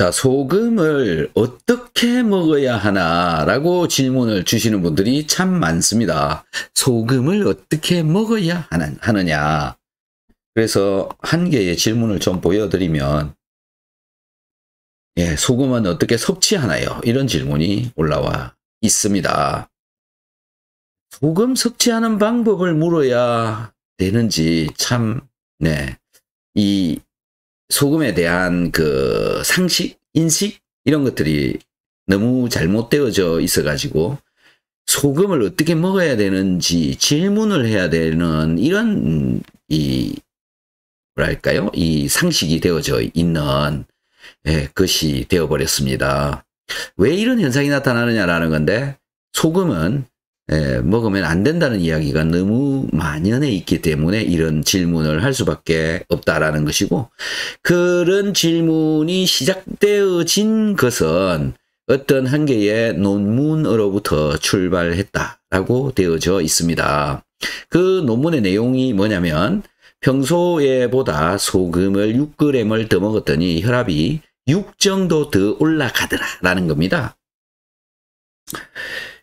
자, 소금을 어떻게 먹어야 하나라고 질문을 주시는 분들이 참 많습니다. 소금을 어떻게 먹어야 하느냐. 그래서 한 개의 질문을 좀 보여드리면, 예, 소금은 어떻게 섭취하나요? 이런 질문이 올라와 있습니다. 소금 섭취하는 방법을 물어야 되는지 참, 네, 이 소금에 대한 그 상식, 인식 이런 것들이 너무 잘못되어져 있어가지고 소금을 어떻게 먹어야 되는지 질문을 해야 되는 이런 이 뭐랄까요 이 상식이 되어져 있는 예, 것이 되어버렸습니다. 왜 이런 현상이 나타나느냐라는 건데 소금은 예, 먹으면 안 된다는 이야기가 너무 만연해 있기 때문에 이런 질문을 할 수밖에 없다라는 것이고 그런 질문이 시작되어진 것은 어떤 한 개의 논문으로부터 출발했다라고 되어져 있습니다. 그 논문의 내용이 뭐냐면 평소에 보다 소금을 6g을 더 먹었더니 혈압이 6 정도 더 올라가더라 라는 겁니다.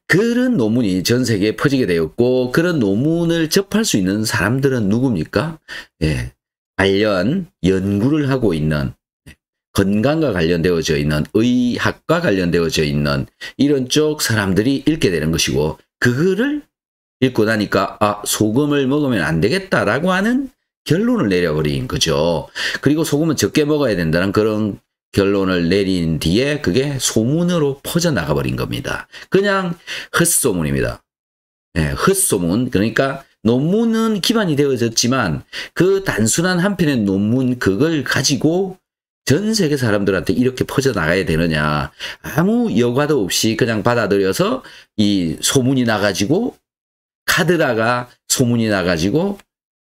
그런 논문이 전 세계에 퍼지게 되었고 그런 논문을 접할 수 있는 사람들은 누굽니까? 예, 관련 연구를 하고 있는 예, 건강과 관련되어져 있는 의학과 관련되어져 있는 이런 쪽 사람들이 읽게 되는 것이고 그거를 읽고 나니까 아 소금을 먹으면 안 되겠다라고 하는 결론을 내려버린 거죠. 그리고 소금은 적게 먹어야 된다는 그런 결론을 내린 뒤에 그게 소문으로 퍼져나가 버린 겁니다. 그냥 헛소문입니다. 예, 헛소문 그러니까 논문은 기반이 되어졌지만 그 단순한 한 편의 논문 그걸 가지고 전 세계 사람들한테 이렇게 퍼져나가야 되느냐 아무 여과도 없이 그냥 받아들여서 이 소문이 나가지고 카드다가 소문이 나가지고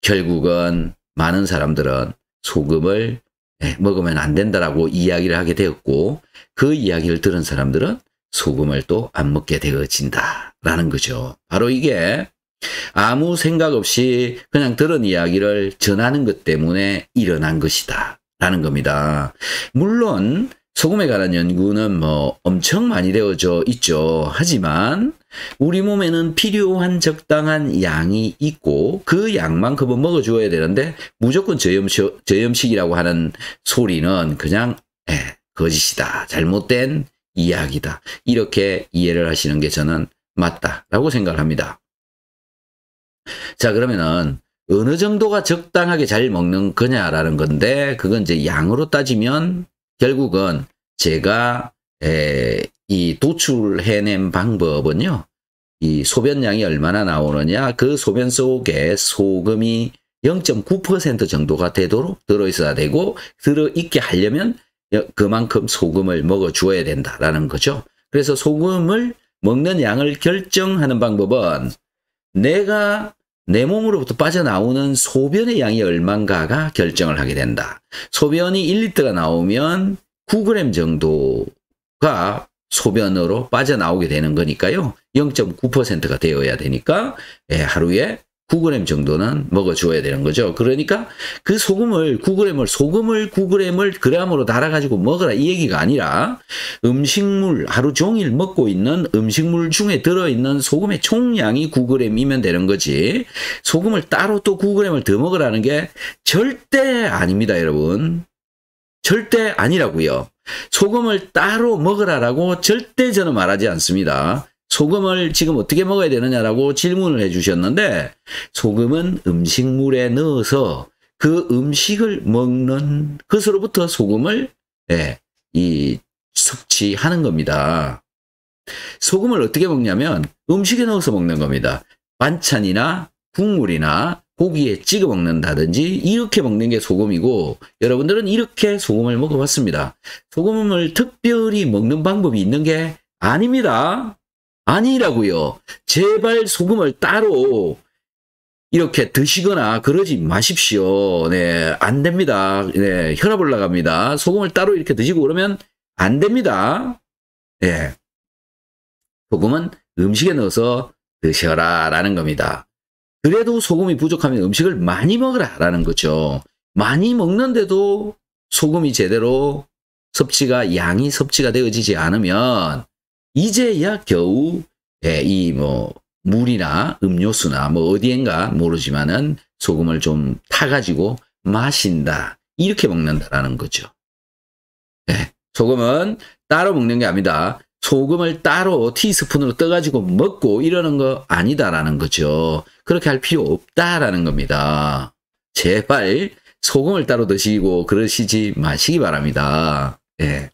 결국은 많은 사람들은 소금을 먹으면 안 된다라고 이야기를 하게 되었고 그 이야기를 들은 사람들은 소금을 또 안 먹게 되어진다라는 거죠. 바로 이게 아무 생각 없이 그냥 들은 이야기를 전하는 것 때문에 일어난 것이다. 라는 겁니다. 물론 소금에 관한 연구는 뭐 엄청 많이 되어져 있죠. 하지만 우리 몸에는 필요한 적당한 양이 있고 그 양만큼은 먹어줘야 되는데 무조건 저염식, 저염식이라고 하는 소리는 그냥 에, 예, 거짓이다. 잘못된 이야기다. 이렇게 이해를 하시는 게 저는 맞다라고 생각합니다. 자 그러면은 어느 정도가 적당하게 잘 먹는 거냐라는 건데 그건 이제 양으로 따지면 결국은 제가 에, 이 도출해낸 방법은요. 이 소변량이 얼마나 나오느냐 그 소변 속에 소금이 0.9% 정도가 되도록 들어있어야 되고 들어있게 하려면 그만큼 소금을 먹어주어야 된다라는 거죠. 그래서 소금을 먹는 양을 결정하는 방법은 내가 내 몸으로부터 빠져나오는 소변의 양이 얼만가가 결정을 하게 된다. 소변이 1리터가 나오면 9g 정도 가 소변으로 빠져나오게 되는 거니까요. 0.9%가 되어야 되니까 예, 하루에 9g 정도는 먹어줘야 되는 거죠. 그러니까 그 소금을 9g을 소금을 9g을 그램으로 달아가지고 먹어라 이 얘기가 아니라 음식물 하루 종일 먹고 있는 음식물 중에 들어있는 소금의 총량이 9g이면 되는 거지 소금을 따로 또 9g을 더 먹으라는 게 절대 아닙니다 여러분. 절대 아니라고요. 소금을 따로 먹으라라고 절대 저는 말하지 않습니다. 소금을 지금 어떻게 먹어야 되느냐라고 질문을 해주셨는데 소금은 음식물에 넣어서 그 음식을 먹는 것으로부터 소금을 예, 이 섭취하는 겁니다. 소금을 어떻게 먹냐면 음식에 넣어서 먹는 겁니다. 반찬이나 국물이나 고기에 찍어 먹는다든지 이렇게 먹는 게 소금이고 여러분들은 이렇게 소금을 먹어봤습니다. 소금을 특별히 먹는 방법이 있는 게 아닙니다. 아니라고요. 제발 소금을 따로 이렇게 드시거나 그러지 마십시오. 네, 안 됩니다. 네, 혈압 올라갑니다. 소금을 따로 이렇게 드시고 그러면 안 됩니다. 네. 소금은 음식에 넣어서 드셔라 라는 겁니다. 그래도 소금이 부족하면 음식을 많이 먹으라라는 거죠. 많이 먹는데도 소금이 제대로 섭취가 양이 섭취가 되어지지 않으면 이제야 겨우 예, 이뭐 물이나 음료수나 뭐 어디엔가 모르지만은 소금을 좀 타가지고 마신다 이렇게 먹는다라는 거죠. 예, 소금은 따로 먹는 게 아니다. 닙 소금을 따로 티스푼으로 떠가지고 먹고 이러는 거 아니다라는 거죠. 그렇게 할 필요 없다라는 겁니다. 제발 소금을 따로 드시고 그러시지 마시기 바랍니다. 예.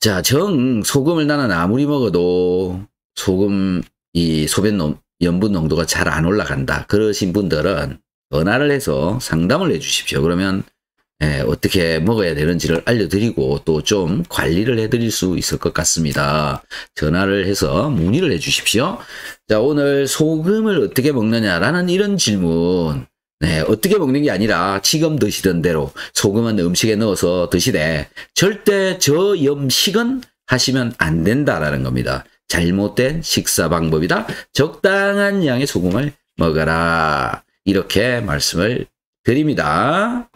자, 정, 소금을 나는 아무리 먹어도 소금, 이 소변 농, 염분 농도가 잘 안 올라간다. 그러신 분들은 전화를 해서 상담을 해 주십시오. 그러면 예, 어떻게 먹어야 되는지를 알려드리고 또 좀 관리를 해드릴 수 있을 것 같습니다. 전화를 해서 문의를 해주십시오. 자 오늘 소금을 어떻게 먹느냐라는 이런 질문 네, 어떻게 먹는 게 아니라 지금 드시던 대로 소금은 음식에 넣어서 드시되 절대 저염식은 하시면 안 된다라는 겁니다. 잘못된 식사 방법이다. 적당한 양의 소금을 먹어라. 이렇게 말씀을 드립니다.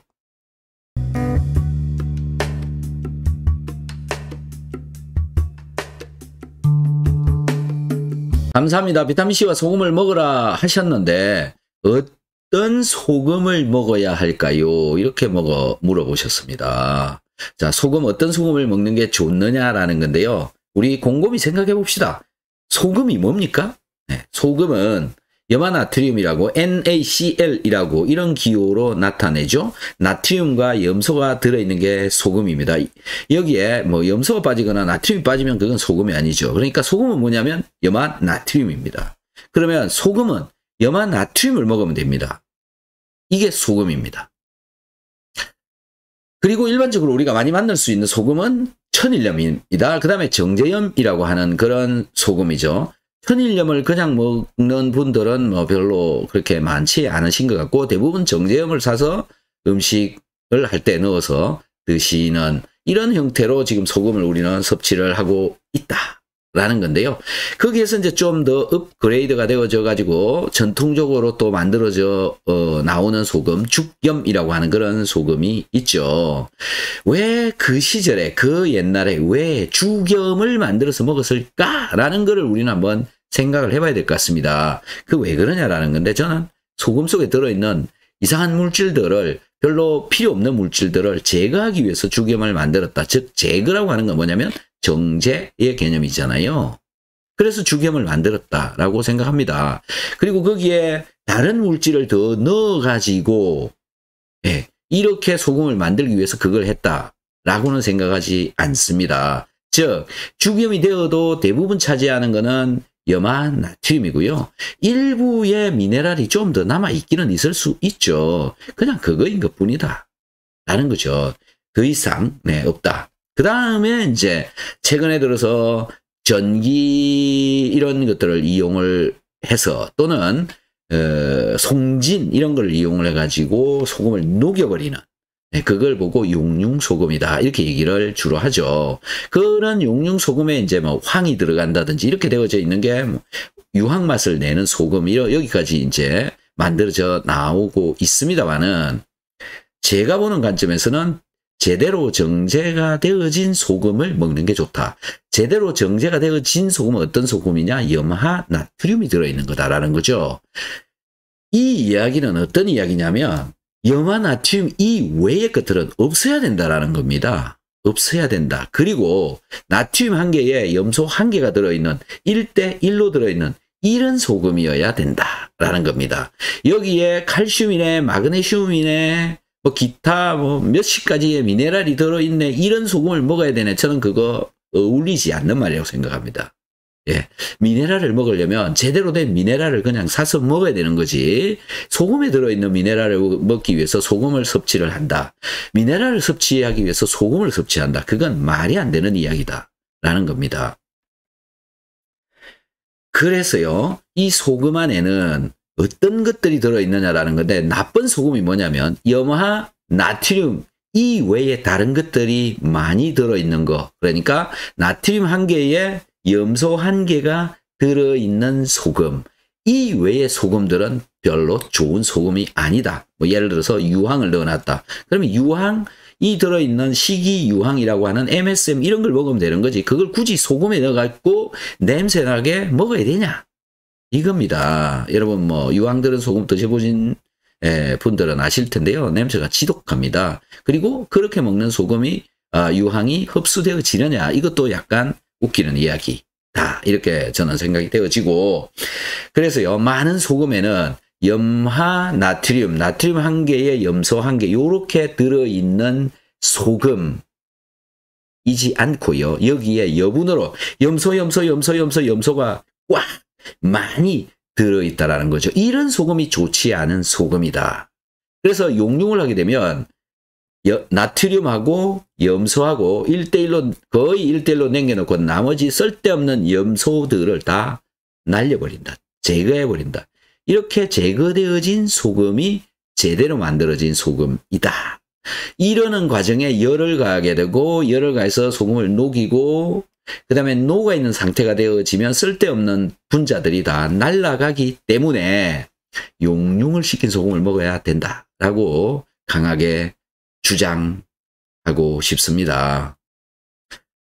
감사합니다. 비타민C와 소금을 먹으라 하셨는데 어떤 소금을 먹어야 할까요? 이렇게 먹어 물어보셨습니다. 자, 소금 어떤 소금을 먹는 게 좋느냐라는 건데요. 우리 곰곰이 생각해 봅시다. 소금이 뭡니까? 네, 소금은 염화나트륨이라고 NaCl이라고 이런 기호로 나타내죠. 나트륨과 염소가 들어있는 게 소금입니다. 여기에 뭐 염소가 빠지거나 나트륨이 빠지면 그건 소금이 아니죠. 그러니까 소금은 뭐냐면 염화나트륨입니다. 그러면 소금은 염화나트륨을 먹으면 됩니다. 이게 소금입니다. 그리고 일반적으로 우리가 많이 만들수 있는 소금은 천일염입니다. 그 다음에 정제염이라고 하는 그런 소금이죠. 천일염을 그냥 먹는 분들은 뭐 별로 그렇게 많지 않으신 것 같고 대부분 정제염을 사서 음식을 할 때 넣어서 드시는 이런 형태로 지금 소금을 우리는 섭취를 하고 있다. 라는 건데요. 거기에서 이제 좀 더 업그레이드가 되어져 가지고 전통적으로 또 만들어져 어, 나오는 소금 죽염이라고 하는 그런 소금이 있죠. 왜 그 시절에 그 옛날에 왜 죽염을 만들어서 먹었을까라는 것을 우리는 한번 생각을 해봐야 될 것 같습니다. 그 왜 그러냐라는 건데 저는 소금 속에 들어있는 이상한 물질들을 별로 필요 없는 물질들을 제거하기 위해서 죽염을 만들었다. 즉 제거라고 하는 건 뭐냐면 정제의 개념이 잖아요 그래서 주겸을 만들었다라고 생각합니다. 그리고 거기에 다른 물질을 더 넣어가지고 예, 이렇게 소금을 만들기 위해서 그걸 했다라고는 생각하지 않습니다. 즉, 주겸이 되어도 대부분 차지하는 것은 염화 나트륨이고요. 일부의 미네랄이 좀 더 남아있기는 있을 수 있죠. 그냥 그거인 것 뿐이다. 라는 거죠. 더 이상 네, 없다. 그 다음에 이제 최근에 들어서 전기 이런 것들을 이용을 해서 또는 어, 송진 이런 걸 이용을 해가지고 소금을 녹여버리는 네, 그걸 보고 용융소금이다 이렇게 얘기를 주로 하죠. 그런 용융소금에 이제 뭐 황이 들어간다든지 이렇게 되어져 있는 게 뭐 유황 맛을 내는 소금 이런 여기까지 이제 만들어져 나오고 있습니다만은 제가 보는 관점에서는 제대로 정제가 되어진 소금을 먹는 게 좋다. 제대로 정제가 되어진 소금은 어떤 소금이냐? 염화 나트륨이 들어있는 거다라는 거죠. 이 이야기는 어떤 이야기냐면 염화 나트륨 이 외의 것들은 없어야 된다라는 겁니다. 없어야 된다. 그리고 나트륨 한 개에 염소 한 개가 들어있는 1대1로 들어있는 이런 소금이어야 된다라는 겁니다. 여기에 칼슘이네, 마그네슘이네, 뭐 기타 뭐 몇십 가지의 미네랄이 들어있네 이런 소금을 먹어야 되네 저는 그거 어울리지 않는 말이라고 생각합니다. 예. 미네랄을 먹으려면 제대로 된 미네랄을 그냥 사서 먹어야 되는 거지. 소금에 들어있는 미네랄을 먹기 위해서 소금을 섭취를 한다. 미네랄을 섭취하기 위해서 소금을 섭취한다. 그건 말이 안 되는 이야기다. 라는 겁니다. 그래서요, 이 소금 안에는 어떤 것들이 들어있느냐라는 건데 나쁜 소금이 뭐냐면 염화, 나트륨 이 외에 다른 것들이 많이 들어있는 거 그러니까 나트륨 한 개에 염소 한 개가 들어있는 소금 이 외의 소금들은 별로 좋은 소금이 아니다. 뭐 예를 들어서 유황을 넣어놨다. 그러면 유황, 이 들어있는 식이유황이라고 하는 MSM 이런 걸 먹으면 되는 거지. 그걸 굳이 소금에 넣어갖고 냄새나게 먹어야 되냐? 이겁니다. 여러분 뭐 유황들은 소금 드셔보신 예, 분들은 아실 텐데요. 냄새가 지독합니다. 그리고 그렇게 먹는 소금이 아, 유황이 흡수되어지느냐 이것도 약간 웃기는 이야기다 이렇게 저는 생각이 되어지고 그래서요 많은 소금에는 염화 나트륨 나트륨 한 개에 염소 한개 요렇게 들어있는 소금 이지 않고요 여기에 여분으로 염소 염소 염소 염소 염소가 꽉 많이 들어있다라는 거죠. 이런 소금이 좋지 않은 소금이다. 그래서 용융을 하게 되면 여, 나트륨하고 염소하고 1대1로 거의 1대1로 남겨놓고 나머지 쓸데없는 염소들을 다 날려버린다. 제거해버린다. 이렇게 제거되어진 소금이 제대로 만들어진 소금이다. 이러는 과정에 열을 가하게 되고 열을 가해서 소금을 녹이고 그 다음에 노가 있는 상태가 되어지면 쓸데없는 분자들이 다 날아가기 때문에 용융을 시킨 소금을 먹어야 된다라고 강하게 주장하고 싶습니다.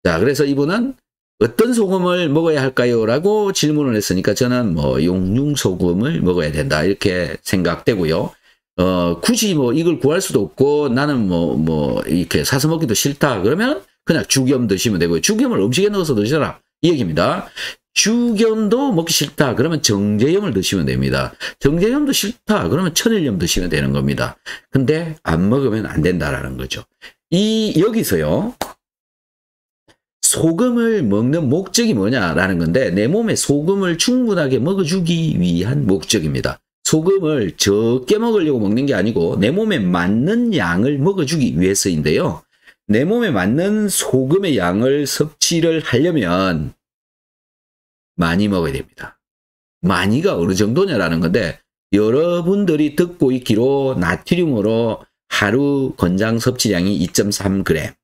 자, 그래서 이분은 어떤 소금을 먹어야 할까요? 라고 질문을 했으니까 저는 뭐 용융소금을 먹어야 된다 이렇게 생각되고요. 어, 굳이 뭐 이걸 구할 수도 없고 나는 뭐, 뭐 이렇게 사서 먹기도 싫다 그러면 그냥 죽염 드시면 되고요. 죽염을 음식에 넣어서 드셔라. 이 얘기입니다. 죽염도 먹기 싫다. 그러면 정제염을 드시면 됩니다. 정제염도 싫다. 그러면 천일염 드시면 되는 겁니다. 근데 안 먹으면 안 된다라는 거죠. 이 여기서요. 소금을 먹는 목적이 뭐냐라는 건데 내 몸에 소금을 충분하게 먹어주기 위한 목적입니다. 소금을 적게 먹으려고 먹는 게 아니고 내 몸에 맞는 양을 먹어주기 위해서인데요. 내 몸에 맞는 소금의 양을 섭취를 하려면 많이 먹어야 됩니다. 많이가 어느 정도냐라는 건데 여러분들이 듣고 있기로 나트륨으로 하루 권장 섭취량이 2.3g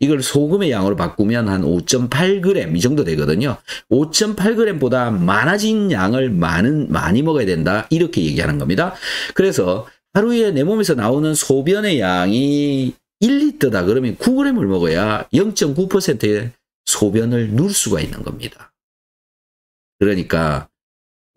이걸 소금의 양으로 바꾸면 한 5.8g 이 정도 되거든요. 5.8g보다 많아진 양을 많은, 많이 먹어야 된다 이렇게 얘기하는 겁니다. 그래서 하루에 내 몸에서 나오는 소변의 양이 1리터다 그러면 9g을 먹어야 0.9%의 소변을 누를 수가 있는 겁니다. 그러니까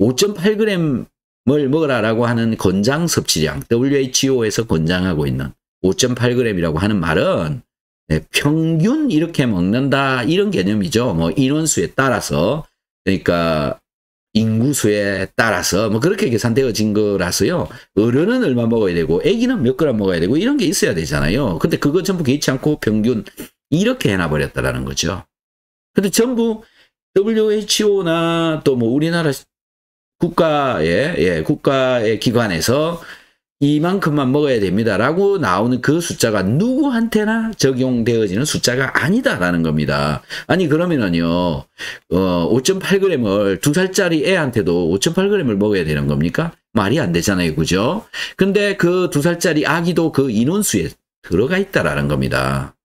5.8g을 먹으라라고 하는 권장 섭취량, WHO에서 권장하고 있는 5.8g이라고 하는 말은 네, 평균 이렇게 먹는다 이런 개념이죠. 뭐 인원수에 따라서 그러니까 인구수에 따라서 뭐 그렇게 계산되어진 거라서요. 어른은 얼마 먹어야 되고 아기는 몇 그램 먹어야 되고 이런 게 있어야 되잖아요. 근데 그거 전부 개의치 않고 평균 이렇게 해놔버렸다라는 거죠. 근데 전부 WHO나 또 뭐 우리나라 국가의 예, 국가의 기관에서 이만큼만 먹어야 됩니다라고 나오는 그 숫자가 누구한테나 적용되어지는 숫자가 아니다라는 겁니다. 아니 그러면은요 어, 5.8g을 두 살짜리 애한테도 5.8g을 먹어야 되는 겁니까? 말이 안 되잖아요, 그죠? 근데 그 두 살짜리 아기도 그 인원수에 들어가 있다라는 겁니다.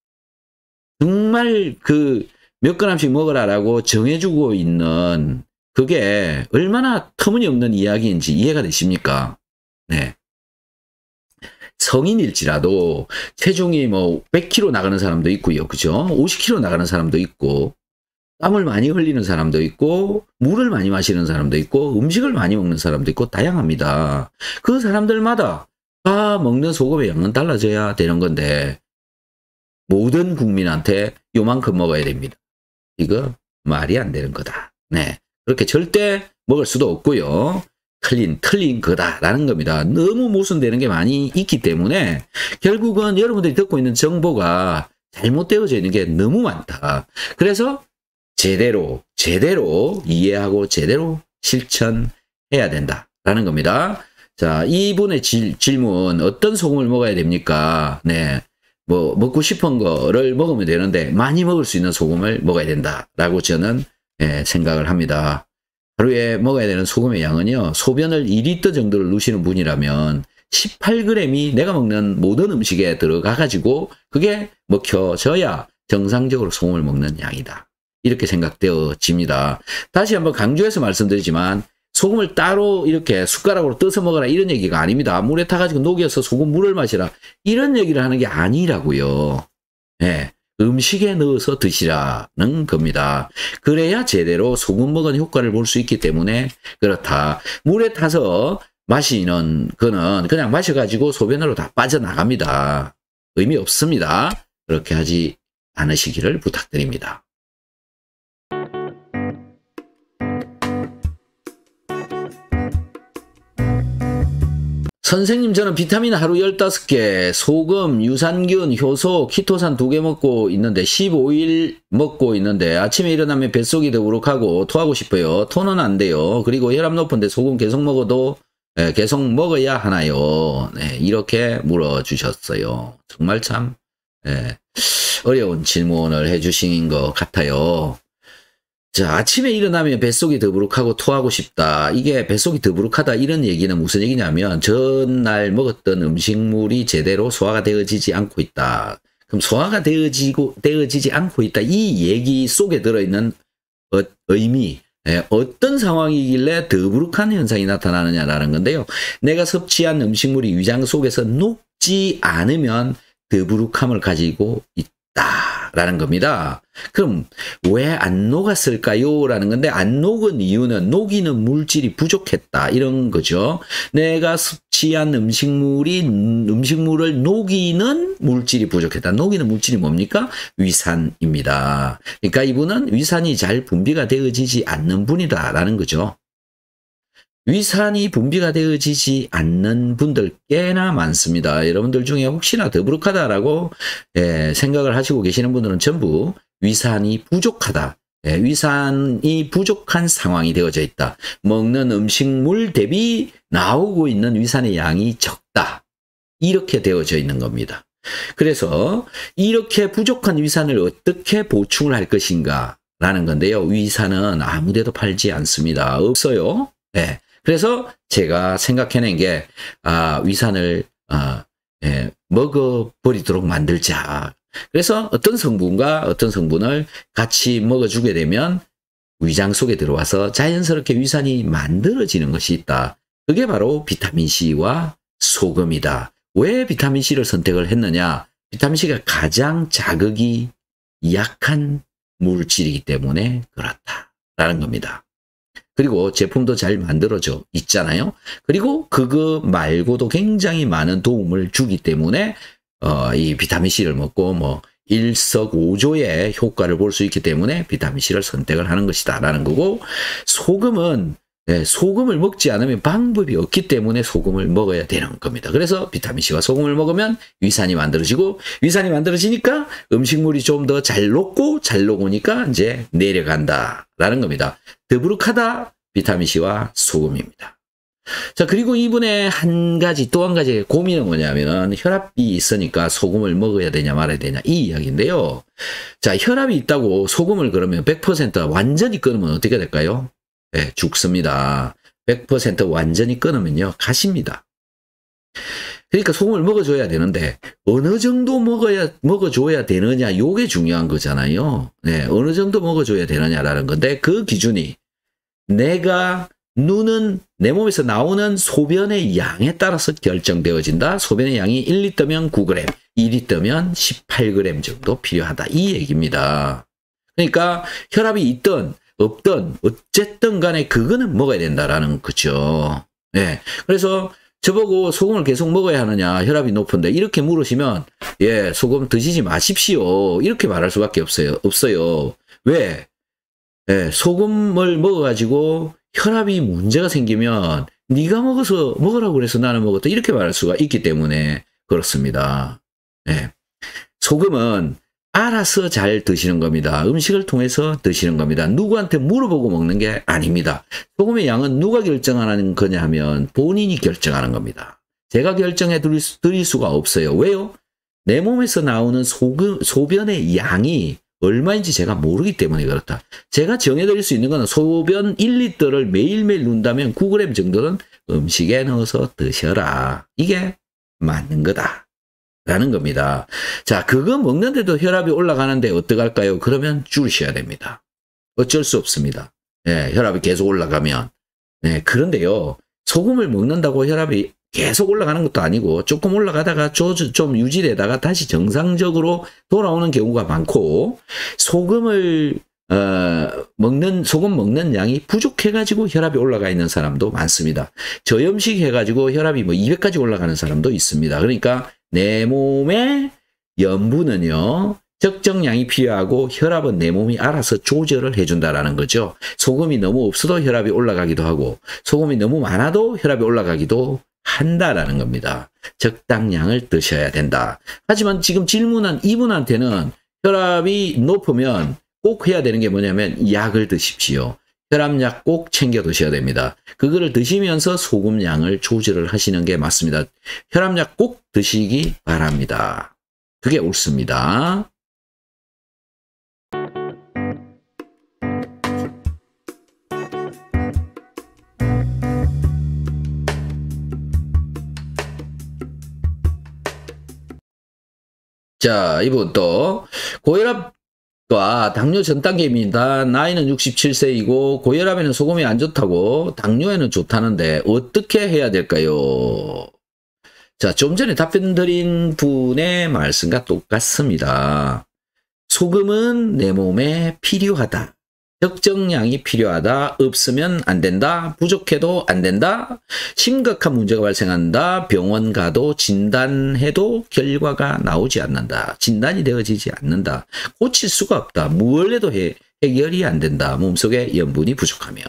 정말 그 몇 그램씩 먹으라라고 정해주고 있는 그게 얼마나 터무니없는 이야기인지 이해가 되십니까? 네. 성인일지라도 체중이 뭐 100kg 나가는 사람도 있고요. 그죠? 50kg 나가는 사람도 있고 땀을 많이 흘리는 사람도 있고 물을 많이 마시는 사람도 있고 음식을 많이 먹는 사람도 있고 다양합니다. 그 사람들마다 다 먹는 소금의 양은 달라져야 되는 건데 모든 국민한테 요만큼 먹어야 됩니다. 이거 말이 안 되는 거다. 네. 그렇게 절대 먹을 수도 없고요. 틀린, 틀린 거다라는 겁니다. 너무 모순되는 게 많이 있기 때문에 결국은 여러분들이 듣고 있는 정보가 잘못되어져 있는 게 너무 많다. 그래서 제대로, 제대로 이해하고 제대로 실천해야 된다라는 겁니다. 자, 이분의 질, 질문, 어떤 소금을 먹어야 됩니까? 네. 뭐, 먹고 싶은 거를 먹으면 되는데, 많이 먹을 수 있는 소금을 먹어야 된다라고 저는 예, 생각을 합니다. 하루에 먹어야 되는 소금의 양은요. 소변을 2리터 정도를 넣으시는 분이라면 18g이 내가 먹는 모든 음식에 들어가 가지고 그게 먹혀져야 정상적으로 소금을 먹는 양이다. 이렇게 생각되어집니다. 다시 한번 강조해서 말씀드리지만 소금을 따로 이렇게 숟가락으로 떠서 먹어라 이런 얘기가 아닙니다. 물에 타가지고 녹여서 소금 물을 마시라 이런 얘기를 하는 게 아니라고요. 예. 네. 음식에 넣어서 드시라는 겁니다. 그래야 제대로 소금 먹은 효과를 볼 수 있기 때문에 그렇다. 물에 타서 마시는 거는 그냥 마셔가지고 소변으로 다 빠져나갑니다. 의미 없습니다. 그렇게 하지 않으시기를 부탁드립니다. 선생님 저는 비타민 하루 15개, 소금, 유산균, 효소, 키토산 2개 먹고 있는데 15일 먹고 있는데 아침에 일어나면 뱃속이 더부룩하고 토하고 싶어요. 토는 안 돼요. 그리고 혈압 높은데 소금 계속 먹어도 예, 계속 먹어야 하나요? 네, 이렇게 물어주셨어요. 정말 참 예, 어려운 질문을 해주신 것 같아요. 자, 아침에 일어나면 뱃속이 더부룩하고 토하고 싶다. 이게 뱃속이 더부룩하다 이런 얘기는 무슨 얘기냐면 전날 먹었던 음식물이 제대로 소화가 되어지지 않고 있다. 그럼 소화가 되어지고 되어지지 않고 있다. 이 얘기 속에 들어있는 어, 의미, 예, 어떤 상황이길래 더부룩한 현상이 나타나느냐라는 건데요. 내가 섭취한 음식물이 위장 속에서 녹지 않으면 더부룩함을 가지고 있다. 라는 겁니다. 그럼 왜 안 녹았을까요? 라는 건데 안 녹은 이유는 녹이는 물질이 부족했다 이런 거죠. 내가 섭취한 음식물이 음식물을 녹이는 물질이 부족했다. 녹이는 물질이 뭡니까? 위산입니다. 그러니까 이분은 위산이 잘 분비가 되어지지 않는 분이다라는 거죠. 위산이 분비가 되어지지 않는 분들 꽤나 많습니다. 여러분들 중에 혹시나 더부룩하다라고 예, 생각을 하시고 계시는 분들은 전부 위산이 부족하다. 예, 위산이 부족한 상황이 되어져 있다. 먹는 음식물 대비 나오고 있는 위산의 양이 적다. 이렇게 되어져 있는 겁니다. 그래서 이렇게 부족한 위산을 어떻게 보충을 할 것인가 라는 건데요. 위산은 아무데도 팔지 않습니다. 없어요. 예. 그래서 제가 생각해낸 게 아, 위산을 아, 예, 먹어버리도록 만들자. 그래서 어떤 성분과 어떤 성분을 같이 먹어주게 되면 위장 속에 들어와서 자연스럽게 위산이 만들어지는 것이 있다. 그게 바로 비타민C와 소금이다. 왜 비타민C를 선택을 했느냐? 비타민C가 가장 자극이 약한 물질이기 때문에 그렇다라는 겁니다. 그리고 제품도 잘 만들어져 있잖아요. 그리고 그거 말고도 굉장히 많은 도움을 주기 때문에 어, 이 비타민C를 먹고 뭐 일석오조의 효과를 볼 수 있기 때문에 비타민C를 선택을 하는 것이다 라는 거고 소금은 예, 소금을 먹지 않으면 방법이 없기 때문에 소금을 먹어야 되는 겁니다. 그래서 비타민C와 소금을 먹으면 위산이 만들어지고 위산이 만들어지니까 음식물이 좀 더 잘 녹고 잘 녹으니까 이제 내려간다라는 겁니다. 더부룩하다 비타민C와 소금입니다. 자 그리고 이분의 한 가지 또 한 가지 고민은 뭐냐면은 혈압이 있으니까 소금을 먹어야 되냐 말아야 되냐 이 이야기인데요. 자 혈압이 있다고 소금을 그러면 100% 완전히 끊으면 어떻게 될까요? 네, 죽습니다. 100% 완전히 끊으면요 가십니다. 그러니까 소금을 먹어줘야 되는데 어느 정도 먹어야 먹어줘야 되느냐 요게 중요한 거잖아요. 네, 어느 정도 먹어줘야 되느냐라는 건데 그 기준이 내가 눈은 내 몸에서 나오는 소변의 양에 따라서 결정되어진다. 소변의 양이 1리터면 9g, 2리터면 18g 정도 필요하다. 이 얘기입니다. 그러니까 혈압이 있든 없든 어쨌든 간에 그거는 먹어야 된다라는 거죠. 네. 그래서 저보고 소금을 계속 먹어야 하느냐 혈압이 높은데 이렇게 물으시면 예 소금 드시지 마십시오 이렇게 말할 수밖에 없어요 없어요 왜 예, 소금을 먹어가지고 혈압이 문제가 생기면 네가 먹어서 먹으라고 그래서 나는 먹었다 이렇게 말할 수가 있기 때문에 그렇습니다 예. 소금은 알아서 잘 드시는 겁니다. 음식을 통해서 드시는 겁니다. 누구한테 물어보고 먹는 게 아닙니다. 소금의 양은 누가 결정하는 거냐 하면 본인이 결정하는 겁니다. 제가 결정해 드릴, 수, 드릴 수가 없어요. 왜요? 내 몸에서 나오는 소금, 소변의 양이 얼마인지 제가 모르기 때문에 그렇다. 제가 정해드릴 수 있는 것은 소변 1리터를 매일매일 눈다면 9g 정도는 음식에 넣어서 드셔라. 이게 맞는 거다. 라는 겁니다. 자, 그거 먹는데도 혈압이 올라가는데 어떡할까요? 그러면 줄셔야 됩니다. 어쩔 수 없습니다. 예, 혈압이 계속 올라가면. 예, 그런데요. 소금을 먹는다고 혈압이 계속 올라가는 것도 아니고 조금 올라가다가 좀 유지되다가 다시 정상적으로 돌아오는 경우가 많고 소금을 어, 먹는 소금 먹는 양이 부족해가지고 혈압이 올라가 있는 사람도 많습니다. 저염식 해가지고 혈압이 뭐 200까지 올라가는 사람도 있습니다. 그러니까 내 몸의 염분은요. 적정량이 필요하고 혈압은 내 몸이 알아서 조절을 해준다라는 거죠. 소금이 너무 없어도 혈압이 올라가기도 하고 소금이 너무 많아도 혈압이 올라가기도 한다라는 겁니다. 적당량을 드셔야 된다. 하지만 지금 질문한 이분한테는 혈압이 높으면 꼭 해야 되는 게 뭐냐면 약을 드십시오. 혈압약 꼭 챙겨 드셔야 됩니다. 그거를 드시면서 소금 양을 조절을 하시는 게 맞습니다. 혈압약 꼭 드시기 바랍니다. 그게 옳습니다. 자, 이분 또 고혈압 또과 아, 당뇨 전 단계입니다. 나이는 67세이고 고혈압에는 소금이 안 좋다고 당뇨에는 좋다는데 어떻게 해야 될까요? 자, 좀 전에 답변 드린 분의 말씀과 똑같습니다. 소금은 내 몸에 필요하다. 적정량이 필요하다. 없으면 안 된다. 부족해도 안 된다. 심각한 문제가 발생한다. 병원 가도 진단해도 결과가 나오지 않는다. 진단이 되어지지 않는다. 고칠 수가 없다. 무얼 해도 해, 해결이 안 된다. 몸속에 염분이 부족하면.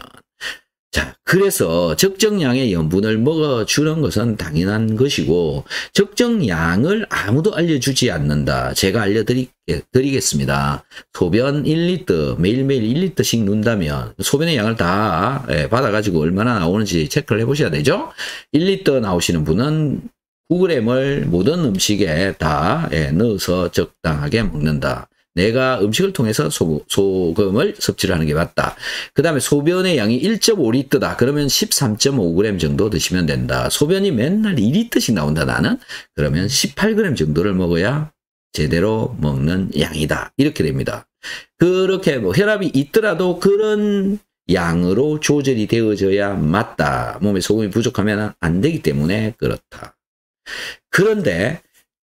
자, 그래서 적정량의 염분을 먹어주는 것은 당연한 것이고 적정량을 아무도 알려주지 않는다. 제가 알려드리겠습니다. 소변 1리터, 매일매일 1리터씩 눈다면 소변의 양을 다 예, 받아가지고 얼마나 나오는지 체크를 해보셔야 되죠. 1리터 나오시는 분은 9g을 모든 음식에 다 예, 넣어서 적당하게 먹는다. 내가 음식을 통해서 소, 금을 섭취를 하는 게 맞다. 그 다음에 소변의 양이 1.5리터다. 그러면 13.5g 정도 드시면 된다. 소변이 맨날 2리터씩 나온다 나는. 그러면 18g 정도를 먹어야 제대로 먹는 양이다. 이렇게 됩니다. 그렇게 뭐 혈압이 있더라도 그런 양으로 조절이 되어져야 맞다. 몸에 소금이 부족하면 안 되기 때문에 그렇다. 그런데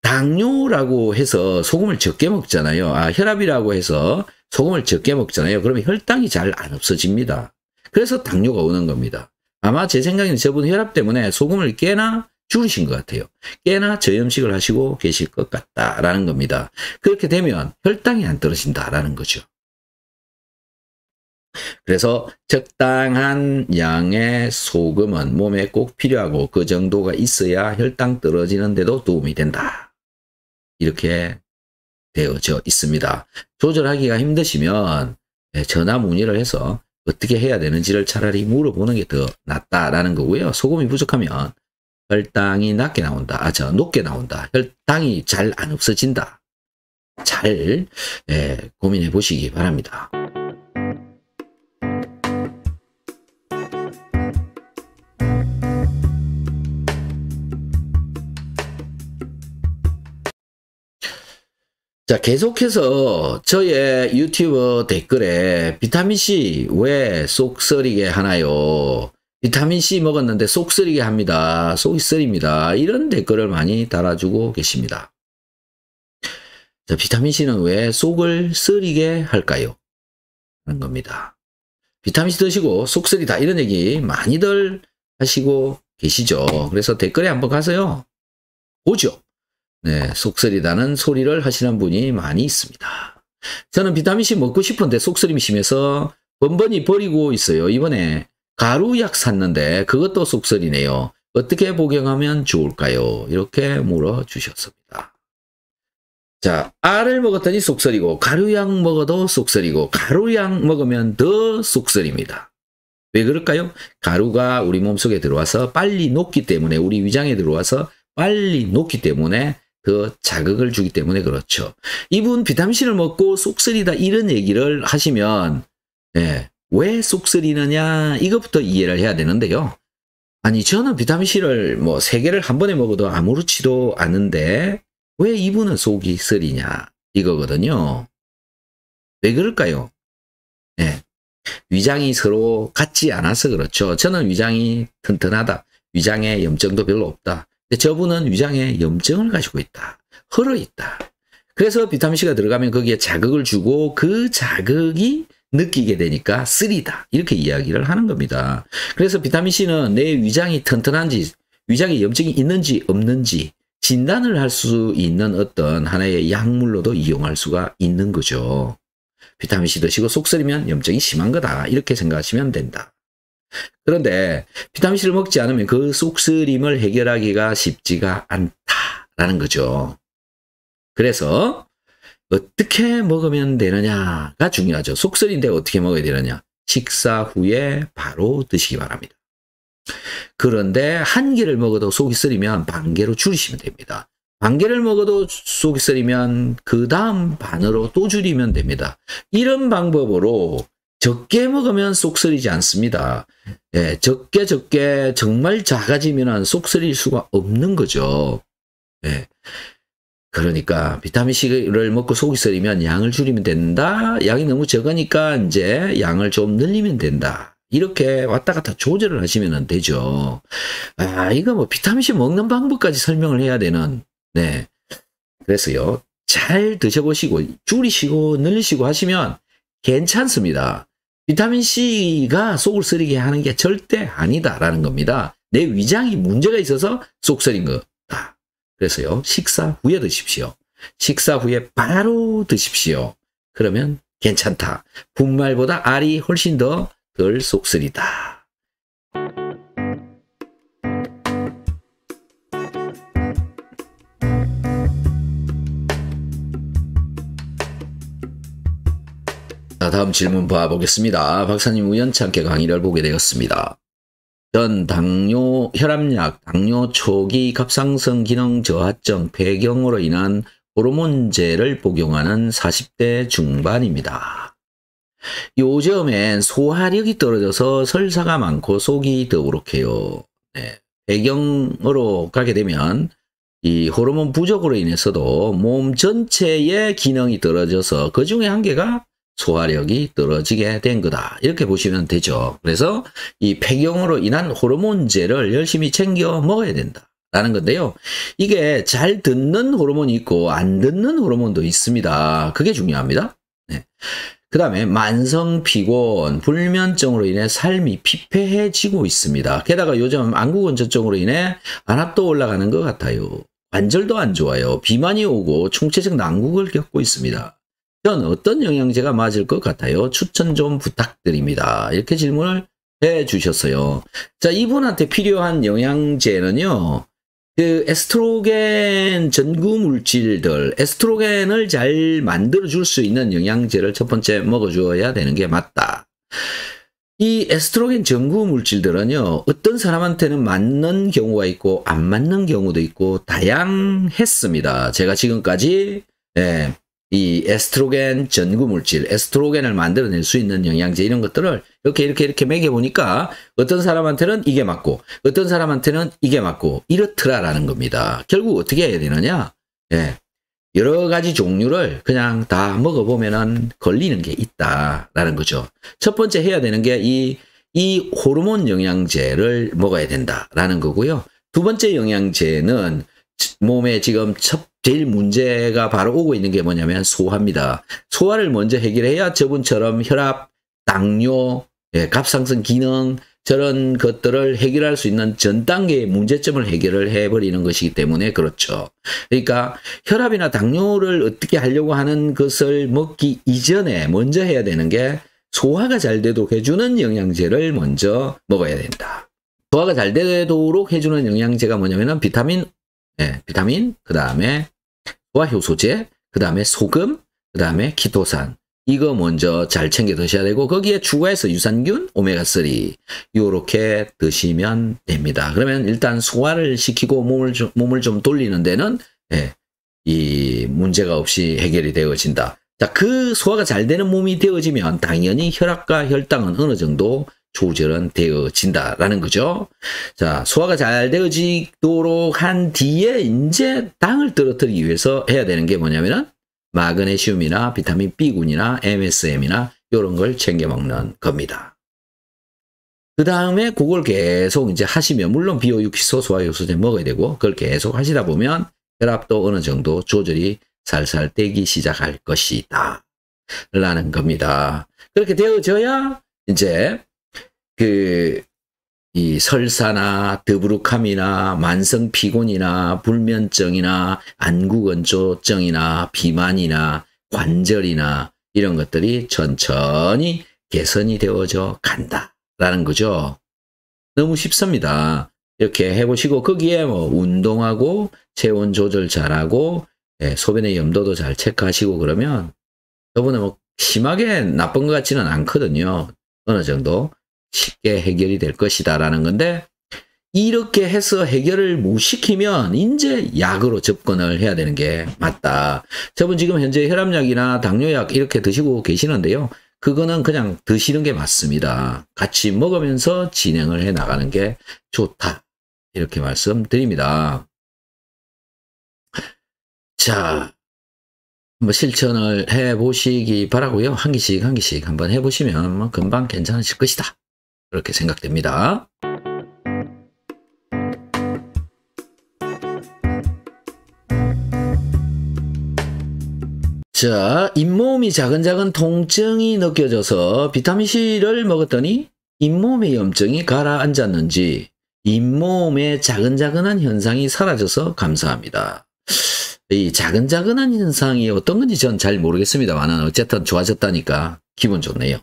당뇨라고 해서 소금을 적게 먹잖아요. 아, 혈압이라고 해서 소금을 적게 먹잖아요. 그러면 혈당이 잘 안 없어집니다. 그래서 당뇨가 오는 겁니다. 아마 제 생각에는 저분 혈압 때문에 소금을 깨나 줄이신 것 같아요. 깨나 저염식을 하시고 계실 것 같다라는 겁니다. 그렇게 되면 혈당이 안 떨어진다라는 거죠. 그래서 적당한 양의 소금은 몸에 꼭 필요하고 그 정도가 있어야 혈당 떨어지는데도 도움이 된다. 이렇게 되어져 있습니다. 조절하기가 힘드시면 예, 전화 문의를 해서 어떻게 해야 되는지를 차라리 물어보는 게 더 낫다라는 거고요. 소금이 부족하면 혈당이 낮게 나온다. 아, 저 높게 나온다. 혈당이 잘 안 없어진다. 잘 예, 고민해 보시기 바랍니다. 자 계속해서 저의 유튜브 댓글에 비타민C 왜 속쓰리게 하나요? 비타민C 먹었는데 속쓰리게 합니다. 속이 쓰립니다. 이런 댓글을 많이 달아주고 계십니다. 자, 비타민C는 왜 속을 쓰리게 할까요? 하는 겁니다. 비타민C 드시고 속 쓰리다 이런 얘기 많이들 하시고 계시죠. 그래서 댓글에 한번 가서요. 보죠. 네, 속설이 다는 소리를 하시는 분이 많이 있습니다. 저는 비타민C 먹고 싶은데 속설림이 심해서 번번이 버리고 있어요. 이번에 가루약 샀는데 그것도 속설이네요 어떻게 복용하면 좋을까요? 이렇게 물어주셨습니다. 자, 알을 먹었더니 속설이고 가루약 먹어도 속설이고 가루약 먹으면 더속설입니다왜 그럴까요? 가루가 우리 몸속에 들어와서 빨리 녹기 때문에 우리 위장에 들어와서 빨리 녹기 때문에 더 그 자극을 주기 때문에 그렇죠. 이분 비타민C를 먹고 쑥쓰리다 이런 얘기를 하시면 예, 왜 쑥쓰리느냐 이것부터 이해를 해야 되는데요. 아니 저는 비타민C를 뭐 3개를 한 번에 먹어도 아무렇지도 않은데 왜 이분은 속이 쓰리냐 이거거든요. 왜 그럴까요? 예, 위장이 서로 같지 않아서 그렇죠. 저는 위장이 튼튼하다. 위장에 염증도 별로 없다. 저분은 위장에 염증을 가지고 있다. 흐어 있다. 그래서 비타민C가 들어가면 거기에 자극을 주고 그 자극이 느끼게 되니까 쓰리다. 이렇게 이야기를 하는 겁니다. 그래서 비타민C는 내 위장이 튼튼한지, 위장에 염증이 있는지 없는지 진단을 할 수 있는 어떤 하나의 약물로도 이용할 수가 있는 거죠. 비타민C 드시고 속쓰리면 염증이 심한 거다. 이렇게 생각하시면 된다. 그런데 비타민C를 먹지 않으면 그 쑥스림을 해결하기가 쉽지가 않다라는 거죠. 그래서 어떻게 먹으면 되느냐가 중요하죠. 쑥스림인데 어떻게 먹어야 되느냐. 식사 후에 바로 드시기 바랍니다. 그런데 한 개를 먹어도 속이 쓰리면 반 개로 줄이시면 됩니다. 반 개를 먹어도 속이 쓰리면 그 다음 반으로 또 줄이면 됩니다. 이런 방법으로 적게 먹으면 속쓰리지 않습니다. 예, 적게 적게 정말 작아지면 속쓰릴 수가 없는 거죠. 예. 그러니까 비타민C를 먹고 속이 쓰리면 양을 줄이면 된다. 양이 너무 적으니까 이제 양을 좀 늘리면 된다. 이렇게 왔다 갔다 조절을 하시면 되죠. 아, 이거 뭐 비타민C 먹는 방법까지 설명을 해야 되는, 네. 그래서요. 잘 드셔보시고, 줄이시고, 늘리시고 하시면 괜찮습니다. 비타민 C가 속을 쓰리게 하는 게 절대 아니다라는 겁니다. 내 위장이 문제가 있어서 속 쓰린 거다. 아, 그래서요, 식사 후에 드십시오. 식사 후에 바로 드십시오. 그러면 괜찮다. 분말보다 알이 훨씬 더 덜 속쓰리다. 다음 질문 봐보겠습니다. 박사님 우연찮게 강의를 보게 되었습니다. 전 당뇨 혈압약, 당뇨 초기 갑상선 기능 저하증, 폐경으로 인한 호르몬제를 복용하는 40대 중반입니다. 요즘엔 소화력이 떨어져서 설사가 많고 속이 더부룩해요. 네. 배경으로 가게 되면 이 호르몬 부족으로 인해서도 몸 전체의 기능이 떨어져서 그 중에 한 개가 소화력이 떨어지게 된 거다. 이렇게 보시면 되죠. 그래서 이 폐경으로 인한 호르몬제를 열심히 챙겨 먹어야 된다. 라는 건데요. 이게 잘 듣는 호르몬이 있고 안 듣는 호르몬도 있습니다. 그게 중요합니다. 네. 그 다음에 만성 피곤, 불면증으로 인해 삶이 피폐해지고 있습니다. 게다가 요즘 안구 건조증으로 인해 안압도 올라가는 것 같아요. 관절도 안 좋아요. 비만이 오고 충체적 난국을 겪고 있습니다. 전 어떤 영양제가 맞을 것 같아요? 추천 좀 부탁드립니다. 이렇게 질문을 해 주셨어요. 자, 이분한테 필요한 영양제는요. 그 에스트로겐 전구 물질들, 에스트로겐을 잘 만들어 줄 수 있는 영양제를 첫 번째 먹어 주어야 되는 게 맞다. 이 에스트로겐 전구 물질들은요. 어떤 사람한테는 맞는 경우가 있고 안 맞는 경우도 있고 다양했습니다. 제가 지금까지 예, 이 에스트로겐 전구 물질, 에스트로겐을 만들어낼 수 있는 영양제 이런 것들을 이렇게 이렇게 이렇게 매겨보니까 어떤 사람한테는 이게 맞고 어떤 사람한테는 이게 맞고 이렇더라라는 겁니다. 결국 어떻게 해야 되느냐? 예. 여러 가지 종류를 그냥 다 먹어보면은 걸리는 게 있다라는 거죠. 첫 번째 해야 되는 게 이 이 호르몬 영양제를 먹어야 된다라는 거고요. 두 번째 영양제는 몸에 지금 첫 제일 문제가 바로 오고 있는 게 뭐냐면 소화입니다. 소화를 먼저 해결해야 저분처럼 혈압, 당뇨, 예, 갑상선 기능 저런 것들을 해결할 수 있는 전 단계의 문제점을 해결을 해버리는 것이기 때문에 그렇죠. 그러니까 혈압이나 당뇨를 어떻게 하려고 하는 것을 먹기 이전에 먼저 해야 되는 게 소화가 잘 되도록 해주는 영양제를 먼저 먹어야 된다. 소화가 잘 되도록 해주는 영양제가 뭐냐면 비타민 예, 비타민, 그 다음에 소화효소제, 그 다음에 소금, 그 다음에 키토산. 이거 먼저 잘 챙겨 드셔야 되고 거기에 추가해서 유산균, 오메가3 요렇게 드시면 됩니다. 그러면 일단 소화를 시키고 몸을 좀, 몸을 좀 돌리는 데는 예, 이 문제가 없이 해결이 되어진다. 자, 그 소화가 잘 되는 몸이 되어지면 당연히 혈압과 혈당은 어느 정도 조절은 되어진다라는 거죠. 자, 소화가 잘 되어지도록 한 뒤에 이제 당을 떨어뜨리기 위해서 해야 되는 게 뭐냐면은 마그네슘이나 비타민 B군이나 MSM이나 이런 걸 챙겨 먹는 겁니다. 그 다음에 그걸 계속 이제 하시면 물론 비오육시소 소화효소제 먹어야 되고 그걸 계속 하시다 보면 혈압도 어느 정도 조절이 살살 되기 시작할 것이다. 라는 겁니다. 그렇게 되어져야 이제 그, 이 설사나 더부룩함이나 만성피곤이나 불면증이나 안구건조증이나 비만이나 관절이나 이런 것들이 천천히 개선이 되어져 간다라는 거죠. 너무 쉽습니다. 이렇게 해보시고 거기에 뭐 운동하고 체온 조절 잘하고 예, 소변의 염도도 잘 체크하시고 그러면 저번에 뭐 심하게 나쁜 것 같지는 않거든요. 어느 정도 쉽게 해결이 될 것이다라는 건데 이렇게 해서 해결을 못 시키면 이제 약으로 접근을 해야 되는 게 맞다. 저분 지금 현재 혈압약이나 당뇨약 이렇게 드시고 계시는데요. 그거는 그냥 드시는 게 맞습니다. 같이 먹으면서 진행을 해 나가는 게 좋다. 이렇게 말씀드립니다. 자, 뭐 실천을 해 보시기 바라고요. 한 개씩 한 개씩 한번 해 보시면 금방 괜찮으실 것이다. 그렇게 생각됩니다. 자, 잇몸이 작은 작은 통증이 느껴져서 비타민C를 먹었더니 잇몸의 염증이 가라앉았는지 잇몸의 작은작은한 현상이 사라져서 감사합니다. 이 작은작은한 현상이 어떤 건지 전 잘 모르겠습니다만 어쨌든 좋아졌다니까 기분 좋네요.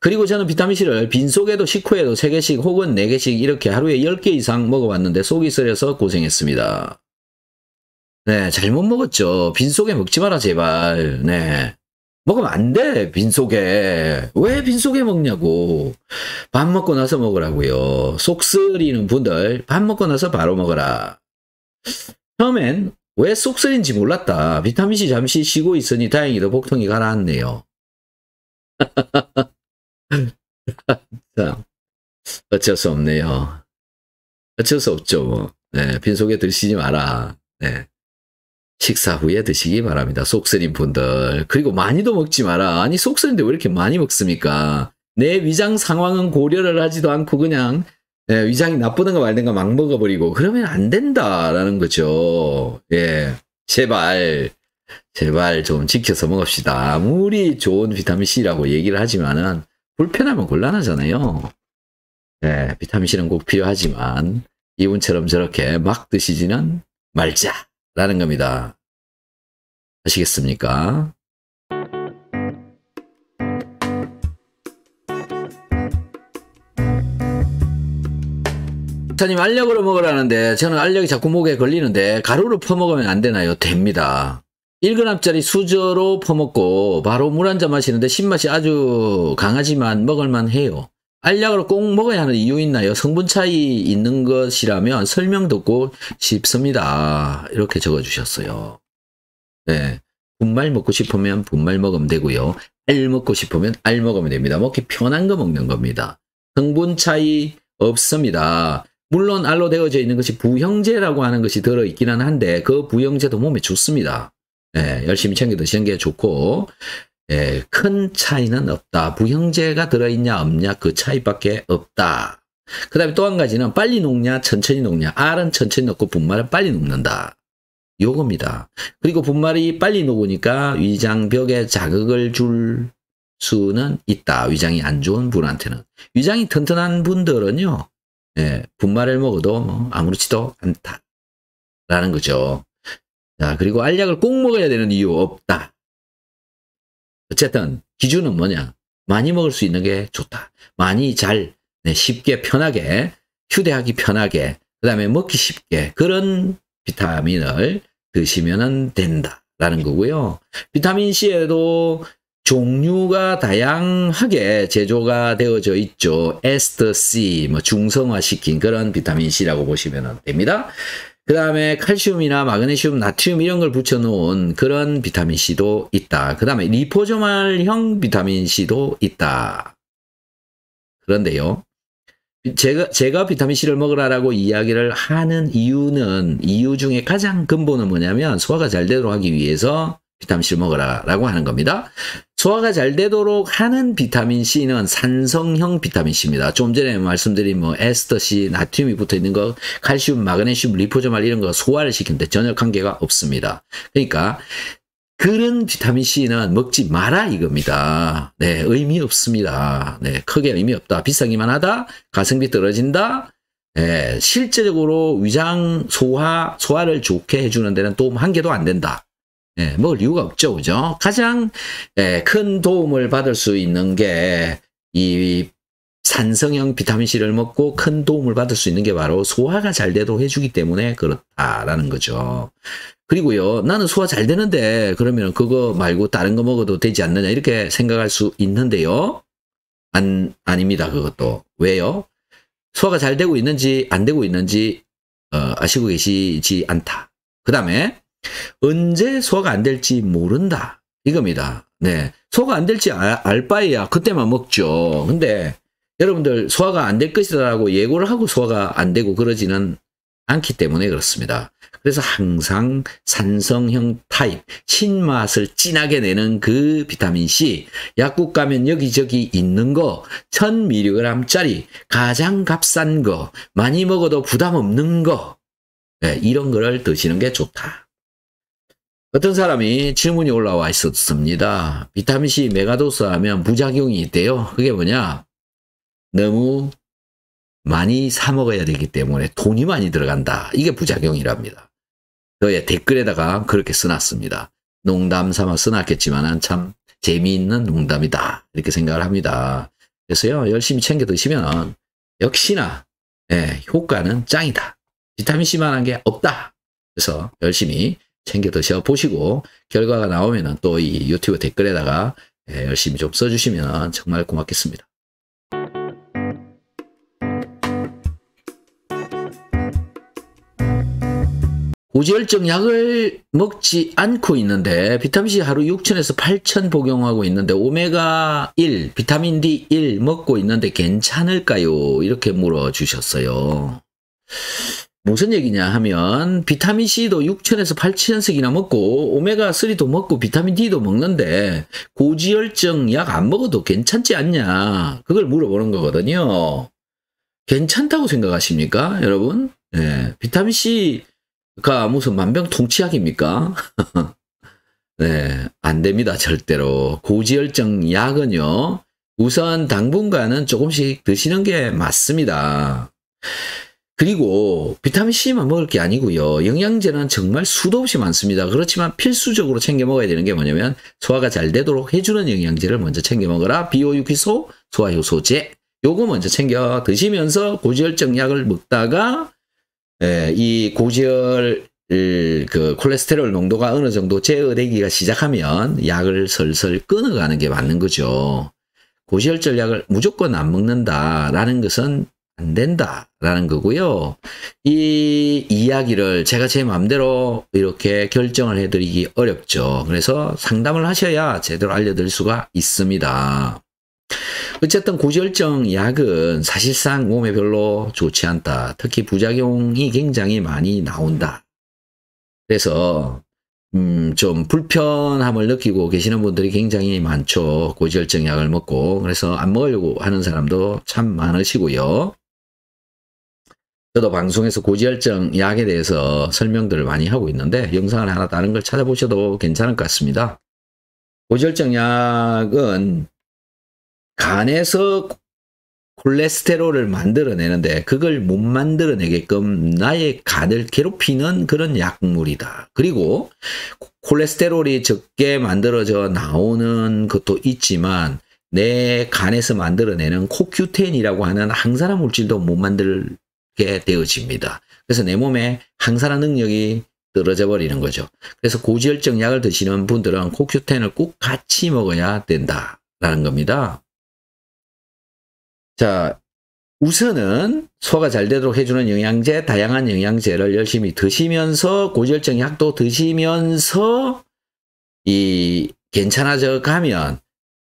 그리고 저는 비타민C를 빈속에도 식후에도 3개씩 혹은 4개씩 이렇게 하루에 10개 이상 먹어봤는데 속이 쓰려서 고생했습니다. 네, 잘못 먹었죠. 빈속에 먹지 마라, 제발. 네. 먹으면 안 돼, 빈속에. 왜 빈속에 먹냐고. 밥 먹고 나서 먹으라고요. 속 쓰리는 분들, 밥 먹고 나서 바로 먹어라. 처음엔 왜속 쓰린지 몰랐다. 비타민C 잠시 쉬고 있으니 다행히도 복통이 가라앉네요. 참, 어쩔 수 없네요. 어쩔 수 없죠. 뭐. 네, 빈속에 드시지 마라. 네. 식사 후에 드시기 바랍니다. 속쓰린 분들. 그리고 많이도 먹지 마라. 아니, 속쓰린데왜 이렇게 많이 먹습니까? 내 위장 상황은 고려를 하지도 않고 그냥 예, 위장이 나쁘든가 말든가 막 먹어버리고 그러면 안 된다라는 거죠. 예, 제발 제발 좀 지켜서 먹읍시다. 아무리 좋은 비타민 C라고 얘기를 하지만은 불편하면 곤란하잖아요. 네, 예, 비타민C는 꼭 필요하지만 이분처럼 저렇게 막 드시지는 말자라는 겁니다. 아시겠습니까? 사님 알약으로 먹으라는데 저는 알약이 자꾸 목에 걸리는데 가루로 퍼먹으면 안 되나요? 됩니다. 1g짜리 수저로 퍼먹고 바로 물 한 잔 마시는데 신맛이 아주 강하지만 먹을만 해요. 알약으로 꼭 먹어야 하는 이유 있나요? 성분 차이 있는 것이라면 설명 듣고 싶습니다. 이렇게 적어주셨어요. 네. 분말 먹고 싶으면 분말 먹으면 되고요. 알 먹고 싶으면 알 먹으면 됩니다. 먹기 편한 거 먹는 겁니다. 성분 차이 없습니다. 물론 알로 되어져 있는 것이 부형제라고 하는 것이 들어있기는 한데 그 부형제도 몸에 좋습니다. 예, 열심히 챙겨 드시는 게 좋고 예, 큰 차이는 없다. 부형제가 들어있냐 없냐 그 차이밖에 없다. 그 다음에 또 한 가지는 빨리 녹냐 천천히 녹냐 R은 천천히 녹고 분말은 빨리 녹는다. 요겁니다. 그리고 분말이 빨리 녹으니까 위장벽에 자극을 줄 수는 있다. 위장이 안 좋은 분한테는. 위장이 튼튼한 분들은요. 예, 분말을 먹어도 뭐 아무렇지도 않다. 라는 거죠. 자, 그리고 알약을 꼭 먹어야 되는 이유 없다. 어쨌든 기준은 뭐냐? 많이 먹을 수 있는 게 좋다. 많이 잘 네, 쉽게 편하게 휴대하기 편하게 그 다음에 먹기 쉽게 그런 비타민을 드시면 된다라는 거고요. 비타민 C에도 종류가 다양하게 제조가 되어져 있죠. 에스터 C, 뭐 중성화시킨 그런 비타민 C라고 보시면 됩니다. 그 다음에 칼슘이나 마그네슘, 나트륨 이런 걸 붙여놓은 그런 비타민C도 있다. 그 다음에 리포조말형 비타민C도 있다. 그런데요. 제가, 제가 비타민C를 먹으라고 이야기를 하는 이유는, 이유 중에 가장 근본은 뭐냐면 소화가 잘 되도록 하기 위해서 비타민C 먹어라 라고 하는 겁니다. 소화가 잘 되도록 하는 비타민C는 산성형 비타민C입니다. 좀 전에 말씀드린 뭐 에스터C, 나트륨이 붙어 있는 거, 칼슘, 마그네슘, 리포저말 이런 거 소화를 시키는데 전혀 관계가 없습니다. 그러니까 그런 비타민C는 먹지 마라 이겁니다. 네, 의미 없습니다. 네, 크게 의미 없다. 비싸기만 하다. 가성비 떨어진다. 예, 실제적으로 위장 소화, 소화를 좋게 해주는 데는 도움 한 개도 안 된다. 예, 먹을 이유가 없죠. 그죠? 가장 예, 큰 도움을 받을 수 있는 게 이 산성형 비타민C를 먹고 큰 도움을 받을 수 있는 게 바로 소화가 잘 되도록 해주기 때문에 그렇다라는 거죠. 그리고요, 나는 소화 잘 되는데 그러면 그거 말고 다른 거 먹어도 되지 않느냐 이렇게 생각할 수 있는데요. 안, 아닙니다. 그것도. 왜요? 소화가 잘 되고 있는지 안 되고 있는지 어, 아시고 계시지 않다. 그 다음에 언제 소화가 안 될지 모른다. 이겁니다. 네. 소화가 안 될지 알, 알 바에야 그때만 먹죠. 근데 여러분들 소화가 안 될 것이라고 예고를 하고 소화가 안 되고 그러지는 않기 때문에 그렇습니다. 그래서 항상 산성형 타입, 신맛을 진하게 내는 그 비타민C, 약국 가면 여기저기 있는 거, 1000mg짜리 가장 값싼 거, 많이 먹어도 부담 없는 거, 네, 이런 거를 드시는 게 좋다. 어떤 사람이 질문이 올라와 있었습니다. 비타민C 메가도스 하면 부작용이 있대요. 그게 뭐냐? 너무 많이 사 먹어야 되기 때문에 돈이 많이 들어간다. 이게 부작용이랍니다. 저의 댓글에다가 그렇게 써놨습니다. 농담 삼아 써놨겠지만 참 재미있는 농담이다. 이렇게 생각을 합니다. 그래서요. 열심히 챙겨 드시면 역시나 예, 효과는 짱이다. 비타민C만 한 게 없다. 그래서 열심히 챙겨 드셔 보시고 결과가 나오면또 이 유튜브 댓글에다가 예, 열심히 좀 써주시면 정말 고맙겠습니다. 고지혈증 약을 먹지 않고 있는데 비타민C 하루 6천에서 8천 복용하고 있는데 오메가1, 비타민 D1 먹고 있는데 괜찮을까요? 이렇게 물어주셨어요. 무슨 얘기냐 하면 비타민 C도 6천에서 8천씩이나 먹고 오메가3도 먹고 비타민 D도 먹는데 고지혈증 약 안 먹어도 괜찮지 않냐 그걸 물어보는 거거든요. 괜찮다고 생각하십니까 여러분? 네, 비타민 C가 무슨 만병통치약입니까? 네, 안 됩니다 절대로. 고지혈증 약은요 우선 당분간은 조금씩 드시는 게 맞습니다. 그리고 비타민 C만 먹을 게 아니고요. 영양제는 정말 수도 없이 많습니다. 그렇지만 필수적으로 챙겨 먹어야 되는 게 뭐냐면 소화가 잘 되도록 해주는 영양제를 먼저 챙겨 먹어라. 비오유기소, 소화효소제 요거 먼저 챙겨 드시면서 고지혈증 약을 먹다가 에, 예, 이 고지혈 그 콜레스테롤 농도가 어느 정도 제어되기가 시작하면 약을 슬슬 끊어가는 게 맞는 거죠. 고지혈증 약을 무조건 안 먹는다라는 것은 안 된다라는 거고요. 이 이야기를 제가 제 마음대로 이렇게 결정을 해드리기 어렵죠. 그래서 상담을 하셔야 제대로 알려드릴 수가 있습니다. 어쨌든 고지혈증 약은 사실상 몸에 별로 좋지 않다. 특히 부작용이 굉장히 많이 나온다. 그래서 음, 좀 불편함을 느끼고 계시는 분들이 굉장히 많죠. 고지혈증 약을 먹고. 그래서 안 먹으려고 하는 사람도 참 많으시고요. 저도 방송에서 고지혈증 약에 대해서 설명들을 많이 하고 있는데 영상을 하나 다른 걸 찾아보셔도 괜찮을 것 같습니다. 고지혈증 약은 간에서 콜레스테롤을 만들어내는데 그걸 못 만들어내게끔 나의 간을 괴롭히는 그런 약물이다. 그리고 콜레스테롤이 적게 만들어져 나오는 것도 있지만 내 간에서 만들어내는 코큐텐이라고 하는 항산화 물질도 못 만들 게 되어집니다. 그래서 내 몸에 항산화 능력이 떨어져 버리는 거죠. 그래서 고지혈증 약을 드시는 분들은 코큐텐을 꼭 같이 먹어야 된다라는 겁니다. 자, 우선은 소화가 잘 되도록 해주는 영양제, 다양한 영양제를 열심히 드시면서 고지혈증 약도 드시면서 이 괜찮아져 가면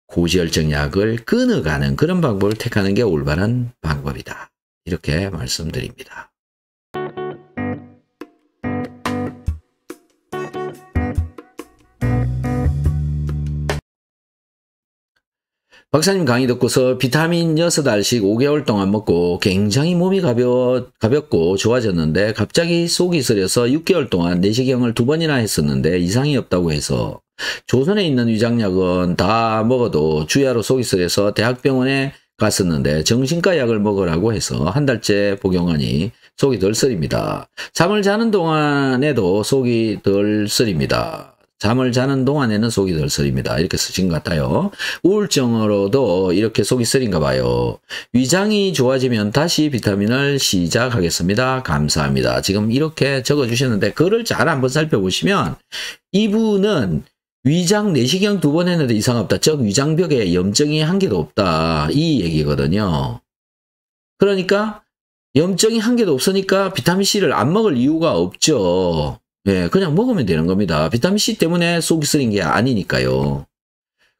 고지혈증 약을 끊어가는 그런 방법을 택하는 게 올바른 방법이다. 이렇게 말씀드립니다. 박사님 강의 듣고서 비타민 6알씩 5개월 동안 먹고 굉장히 몸이 가벼, 가볍고 좋아졌는데 갑자기 속이 쓰려서 6개월 동안 내시경을 두 번이나 했었는데 이상이 없다고 해서 조선에 있는 위장약은 다 먹어도 주야로 속이 쓰려서 대학병원에 갔었는데 정신과 약을 먹으라고 해서 한 달째 복용하니 속이 덜 쓰립니다. 잠을 자는 동안에도 속이 덜 쓰립니다. 잠을 자는 동안에는 속이 덜 쓰립니다. 이렇게 쓰신 것 같아요. 우울증으로도 이렇게 속이 쓰린가 봐요. 위장이 좋아지면 다시 비타민을 시작하겠습니다. 감사합니다. 지금 이렇게 적어주셨는데 글을 잘 한번 살펴보시면 이분은 위장 내시경 두 번 했는데 이상 없다. 즉 위장벽에 염증이 한 개도 없다. 이 얘기거든요. 그러니까 염증이 한 개도 없으니까 비타민C를 안 먹을 이유가 없죠. 예, 그냥 먹으면 되는 겁니다. 비타민C 때문에 속이 쓰린 게 아니니까요.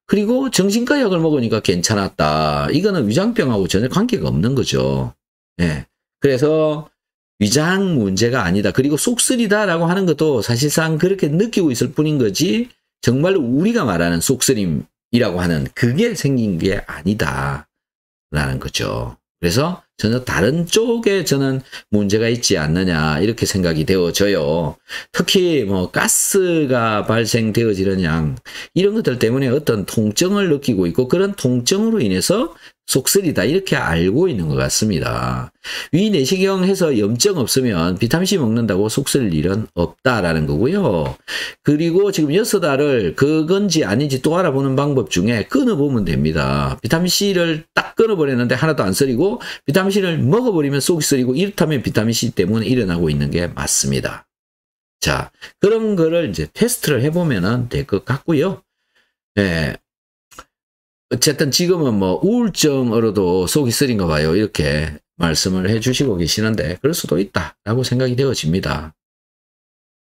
그리고 정신과 약을 먹으니까 괜찮았다. 이거는 위장병하고 전혀 관계가 없는 거죠. 예. 그래서 위장 문제가 아니다. 그리고 속쓰리다라고 하는 것도 사실상 그렇게 느끼고 있을 뿐인 거지 정말 우리가 말하는 속쓰림이라고 하는 그게 생긴 게 아니다라는 거죠. 그래서 전혀 다른 쪽에 저는 문제가 있지 않느냐 이렇게 생각이 되어져요. 특히 뭐 가스가 발생되어지는 양 이런 것들 때문에 어떤 통증을 느끼고 있고 그런 통증으로 인해서 속쓰리다 이렇게 알고 있는 것 같습니다. 위 내시경해서 염증 없으면 비타민C 먹는다고 속쓸 일은 없다라는 거고요. 그리고 지금 여섯 알을 그건지 아닌지 또 알아보는 방법 중에 끊어보면 됩니다. 비타민C를 딱 끊어버렸는데 하나도 안 쓰리고 비타민C를 먹어버리면 속이 쓰리고 이렇다면 비타민C 때문에 일어나고 있는 게 맞습니다. 자, 그런 거를 이제 테스트를 해보면 될 것 같고요. 예, 어쨌든 지금은 뭐 우울증으로도 속이 쓰린가 봐요. 이렇게 말씀을 해주시고 계시는데 그럴 수도 있다라고 생각이 되어집니다.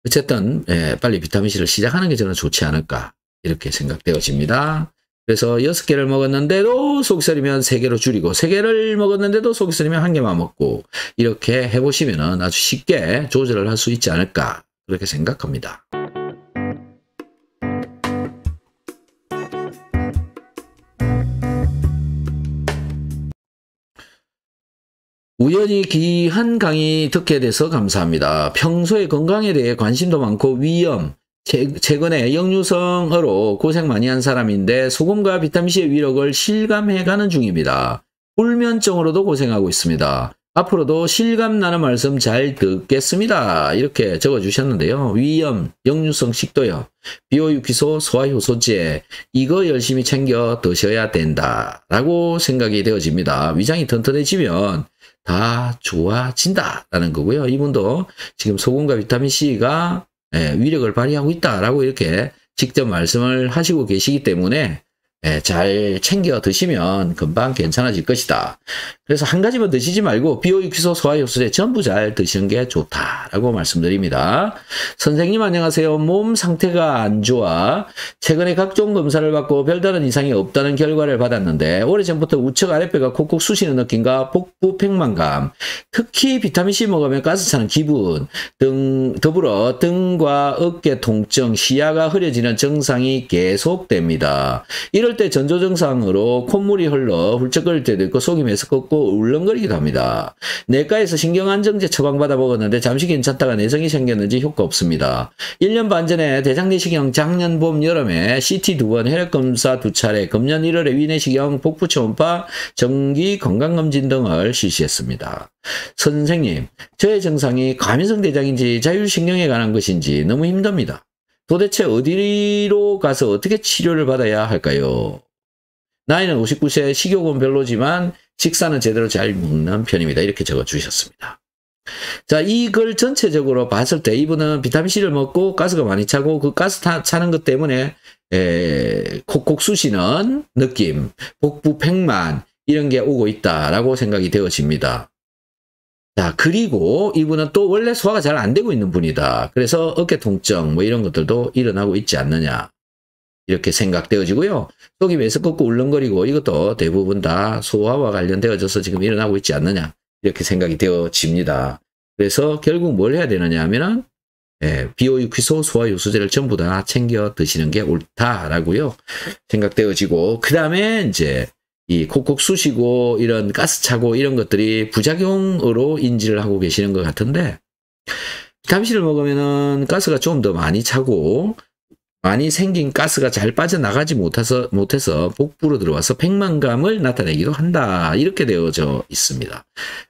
어쨌든 예, 빨리 비타민C를 시작하는 게 저는 좋지 않을까 이렇게 생각되어집니다. 그래서 6 개를 먹었는데도 속이 쓰리면 3 개로 줄이고 3 개를 먹었는데도 속이 쓰리면 1 개만 먹고 이렇게 해보시면 아주 쉽게 조절을 할 수 있지 않을까 그렇게 생각합니다. 우연히 귀한 강의 듣게 돼서 감사합니다. 평소에 건강에 대해 관심도 많고 위염, 최근에 역류성으로 고생 많이 한 사람인데 소금과 비타민C의 위력을 실감해가는 중입니다. 불면증으로도 고생하고 있습니다. 앞으로도 실감나는 말씀 잘 듣겠습니다. 이렇게 적어주셨는데요. 위염, 역류성 식도염, 비오유기소, 소화효소제 이거 열심히 챙겨 드셔야 된다 라고 생각이 되어집니다. 위장이 튼튼해지면 다 좋아진다라는 거고요. 이분도 지금 소금과 비타민C가 예, 위력을 발휘하고 있다라고 이렇게 직접 말씀을 하시고 계시기 때문에 예, 잘 챙겨 드시면 금방 괜찮아질 것이다. 그래서 한 가지만 드시지 말고 비오이퀴소 소화효소제 전부 잘 드시는 게 좋다라고 말씀드립니다. 선생님 안녕하세요. 몸 상태가 안 좋아 최근에 각종 검사를 받고 별다른 이상이 없다는 결과를 받았는데 오래전부터 우측 아랫배가 콕콕 쑤시는 느낌과 복부 팽만감 특히 비타민C 먹으면 가스 차는 기분 등 더불어 등과 어깨 통증 시야가 흐려지는 증상이 계속됩니다. 이럴 끓을 때 전조증상으로 콧물이 흘러 훌쩍끓일 때도 있고 속이 메스껍고 울렁거리기도 합니다. 내과에서 신경안정제 처방받아 먹었는데 잠시 괜찮다가 내성이 생겼는지 효과 없습니다. 1년 반 전에 대장내시경 작년 봄 여름에 CT 두 번, 혈액검사 두 차례, 금년 1월에 위내시경, 복부 초음파, 정기 건강검진 등을 실시했습니다. 선생님, 저의 증상이 과민성 대장인지 자율신경에 관한 것인지 너무 힘듭니다. 도대체 어디로 가서 어떻게 치료를 받아야 할까요? 나이는 59세, 식욕은 별로지만 식사는 제대로 잘 먹는 편입니다. 이렇게 적어주셨습니다. 자, 이걸 전체적으로 봤을 때 이분은 비타민C를 먹고 가스가 많이 차고 그 가스 타, 차는 것 때문에 에, 콕콕 쑤시는 느낌, 복부 팽만 이런 게 오고 있다라고 생각이 되어집니다. 자, 그리고 이분은 또 원래 소화가 잘 안 되고 있는 분이다. 그래서 어깨 통증 뭐 이런 것들도 일어나고 있지 않느냐. 이렇게 생각되어지고요. 속이 왜서껍고 울렁거리고 이것도 대부분 다 소화와 관련되어져서 지금 일어나고 있지 않느냐. 이렇게 생각이 되어집니다. 그래서 결국 뭘 해야 되느냐 하면은 예, 비오유퀴소 소화유소제를 전부 다 챙겨 드시는 게 옳다라고요. 생각되어지고 그 다음에 이제 이 콕콕 쑤시고 이런 가스 차고 이런 것들이 부작용으로 인지를 하고 계시는 것 같은데 감시를 먹으면은 가스가 좀 더 많이 차고 많이 생긴 가스가 잘 빠져나가지 못해서, 못해서 복부로 들어와서 팽만감을 나타내기도 한다. 이렇게 되어져 있습니다.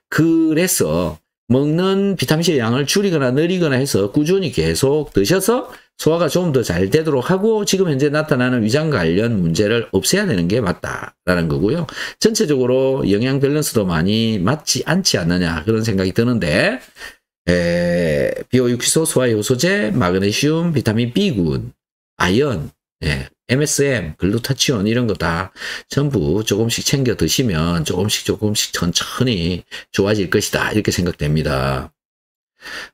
그래서 먹는 비타민C의 양을 줄이거나 늘리거나 해서 꾸준히 계속 드셔서 소화가 좀 더 잘 되도록 하고 지금 현재 나타나는 위장 관련 문제를 없애야 되는 게 맞다라는 거고요. 전체적으로 영양 밸런스도 많이 맞지 않지 않느냐 그런 생각이 드는데 에, 비오육소, 소화효소제, 마그네슘, 비타민 B군, 아연, 예, MSM, 글루타치온 이런 거 다 전부 조금씩 챙겨 드시면 조금씩 조금씩 천천히 좋아질 것이다 이렇게 생각됩니다.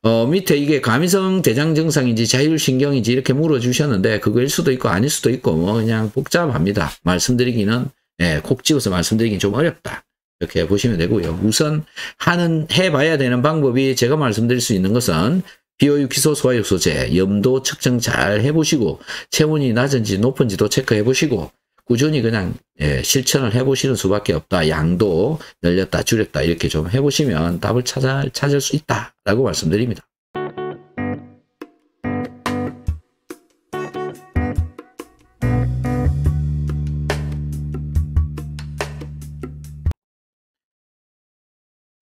어, 밑에 이게 과민성 대장 증상인지 자율신경인지 이렇게 물어주셨는데 그거일 수도 있고 아닐 수도 있고 뭐 그냥 복잡합니다. 말씀드리기는 예, 콕 찍어서 말씀드리긴 좀 어렵다. 이렇게 보시면 되고요. 우선 하는 해봐야 되는 방법이 제가 말씀드릴 수 있는 것은 비오유기소 소화육소제 염도 측정 잘 해보시고 체온이 낮은지 높은지도 체크해보시고 꾸준히 그냥 예, 실천을 해보시는 수밖에 없다. 양도 늘렸다, 줄였다 이렇게 좀 해보시면 답을 찾아, 찾을 수 있다라고 말씀드립니다.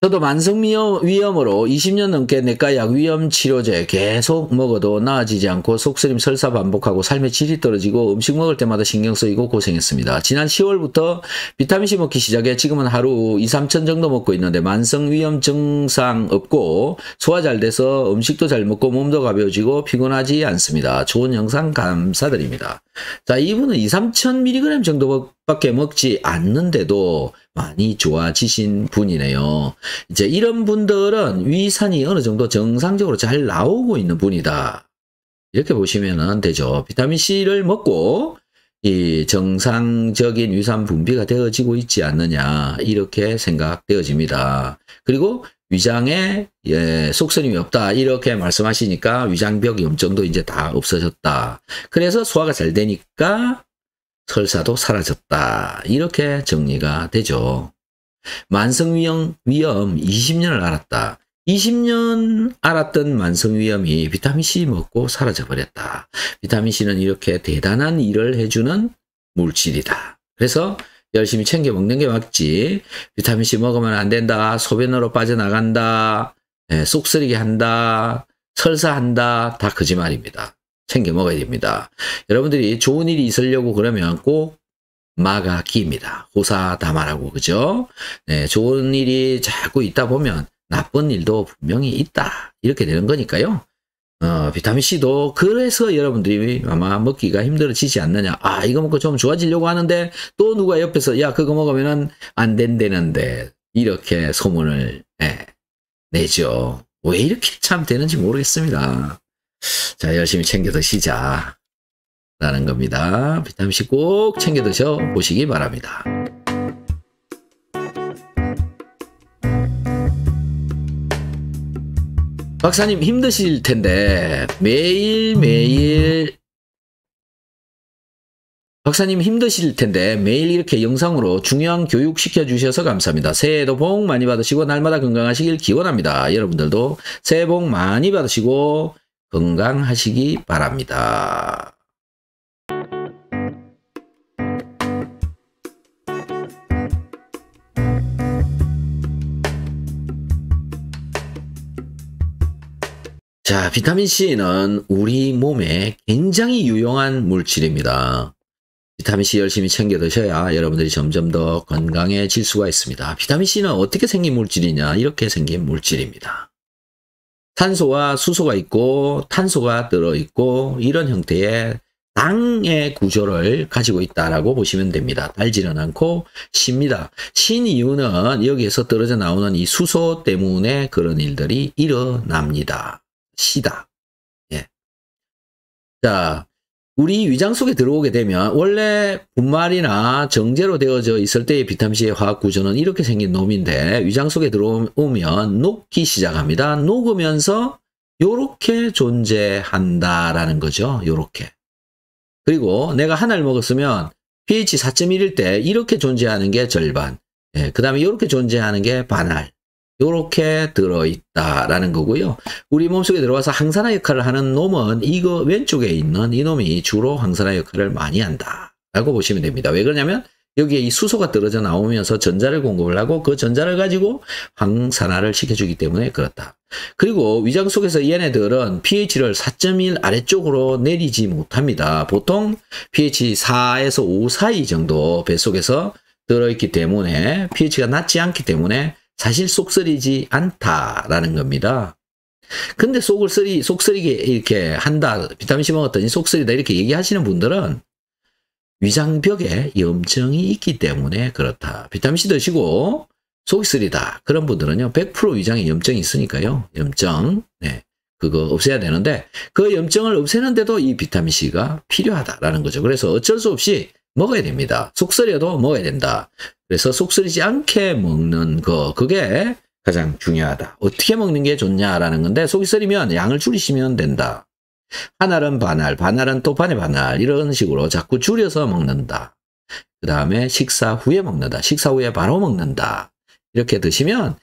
저도 만성위염으로 20년 넘게 내과약 위염 치료제 계속 먹어도 나아지지 않고 속쓰림 설사 반복하고 삶의 질이 떨어지고 음식 먹을 때마다 신경 쓰이고 고생했습니다. 지난 10월부터 비타민C 먹기 시작해 지금은 하루 2, 3천 정도 먹고 있는데 만성위염 증상 없고 소화 잘 돼서 음식도 잘 먹고 몸도 가벼워지고 피곤하지 않습니다. 좋은 영상 감사드립니다. 자 이분은 2, 3천 미리그램 정도 밖에 먹지 않는데도 많이 좋아지신 분이네요. 이제 이런 분들은 위산이 어느 정도 정상적으로 잘 나오고 있는 분이다. 이렇게 보시면 되죠. 비타민C를 먹고 이 정상적인 위산 분비가 되어지고 있지 않느냐 이렇게 생각되어집니다. 그리고 위장에 예, 속선이 없다 이렇게 말씀하시니까 위장벽 염증도 이제 다 없어졌다. 그래서 소화가 잘 되니까 설사도 사라졌다. 이렇게 정리가 되죠. 만성위염 위험 20년을 알았다. 20년 알았던 만성위염이 비타민C 먹고 사라져버렸다. 비타민C는 이렇게 대단한 일을 해주는 물질이다. 그래서 열심히 챙겨 먹는 게 맞지. 비타민C 먹으면 안 된다. 소변으로 빠져나간다. 예, 쑥쓰리게 한다. 설사한다. 다 거짓말입니다. 챙겨 먹어야 됩니다. 여러분들이 좋은 일이 있으려고 그러면 꼭 마가기입니다. 호사다마라고 그죠? 네, 좋은 일이 자꾸 있다 보면 나쁜 일도 분명히 있다. 이렇게 되는 거니까요. 어, 비타민C도 그래서 여러분들이 아마 먹기가 힘들어지지 않느냐. 아, 이거 먹고 좀 좋아지려고 하는데 또 누가 옆에서 야, 그거 먹으면 안 된다는데 이렇게 소문을 네, 내죠. 왜 이렇게 참 되는지 모르겠습니다. 자, 열심히 챙겨 드시자. 라는 겁니다. 비타민C 꼭 챙겨 드셔 보시기 바랍니다. 박사님 힘드실 텐데 매일매일 박사님 힘드실 텐데 매일 이렇게 영상으로 중요한 교육시켜 주셔서 감사합니다. 새해에도 복 많이 받으시고 날마다 건강하시길 기원합니다. 여러분들도 새해 복 많이 받으시고 건강하시기 바랍니다. 자, 비타민C는 우리 몸에 굉장히 유용한 물질입니다. 비타민C 열심히 챙겨 드셔야 여러분들이 점점 더 건강해질 수가 있습니다. 비타민C는 어떻게 생긴 물질이냐? 이렇게 생긴 물질입니다. 탄소와 수소가 있고 탄소가 들어있고 이런 형태의 땅의 구조를 가지고 있다라고 보시면 됩니다. 달지는 않고 쉽니다. 신 이유는 여기에서 떨어져 나오는 이 수소 때문에 그런 일들이 일어납니다. 시다. 예. 자, 우리 위장 속에 들어오게 되면 원래 분말이나 정제로 되어져 있을 때의 비타민C의 화학 구조는 이렇게 생긴 놈인데 위장 속에 들어오면 녹기 시작합니다. 녹으면서 요렇게 존재한다라는 거죠. 요렇게. 그리고 내가 하나를 먹었으면 pH 4.1일 때 이렇게 존재하는 게 절반, 예, 그 다음에 이렇게 존재하는 게 반알, 이렇게 들어있다라는 거고요. 우리 몸속에 들어와서 항산화 역할을 하는 놈은 이거 왼쪽에 있는 이놈이 주로 항산화 역할을 많이 한다라고 보시면 됩니다. 왜 그러냐면 여기에 이 수소가 떨어져 나오면서 전자를 공급을 하고 그 전자를 가지고 항산화를 시켜주기 때문에 그렇다. 그리고 위장 속에서 얘네들은 pH를 4.1 아래쪽으로 내리지 못합니다. 보통 pH 4에서 5 사이 정도 뱃속에서 들어있기 때문에 pH가 낮지 않기 때문에 사실 속쓰리지 않다라는 겁니다. 근데 속을 쓰리, 속쓰리게 이렇게 한다, 비타민C 먹었더니 속쓰리다 이렇게 얘기하시는 분들은 위장벽에 염증이 있기 때문에 그렇다. 비타민C 드시고 속이 쓰리다. 그런 분들은요, 100% 위장에 염증이 있으니까요. 염증. 네. 그거 없애야 되는데 그 염증을 없애는데도 이 비타민C가 필요하다라는 거죠. 그래서 어쩔 수 없이 먹어야 됩니다. 속쓰려도 먹어야 된다. 그래서 속쓰리지 않게 먹는 거 그게 가장 중요하다. 어떻게 먹는 게 좋냐라는 건데 속이 쓰리면 양을 줄이시면 된다. 하나은 반알, 반알은 또 반의 반 알 이런 식으로 자꾸 줄여서 먹는다. 그 다음에 식사 후에 먹는다. 식사 후에 바로 먹는다. 이렇게 드시면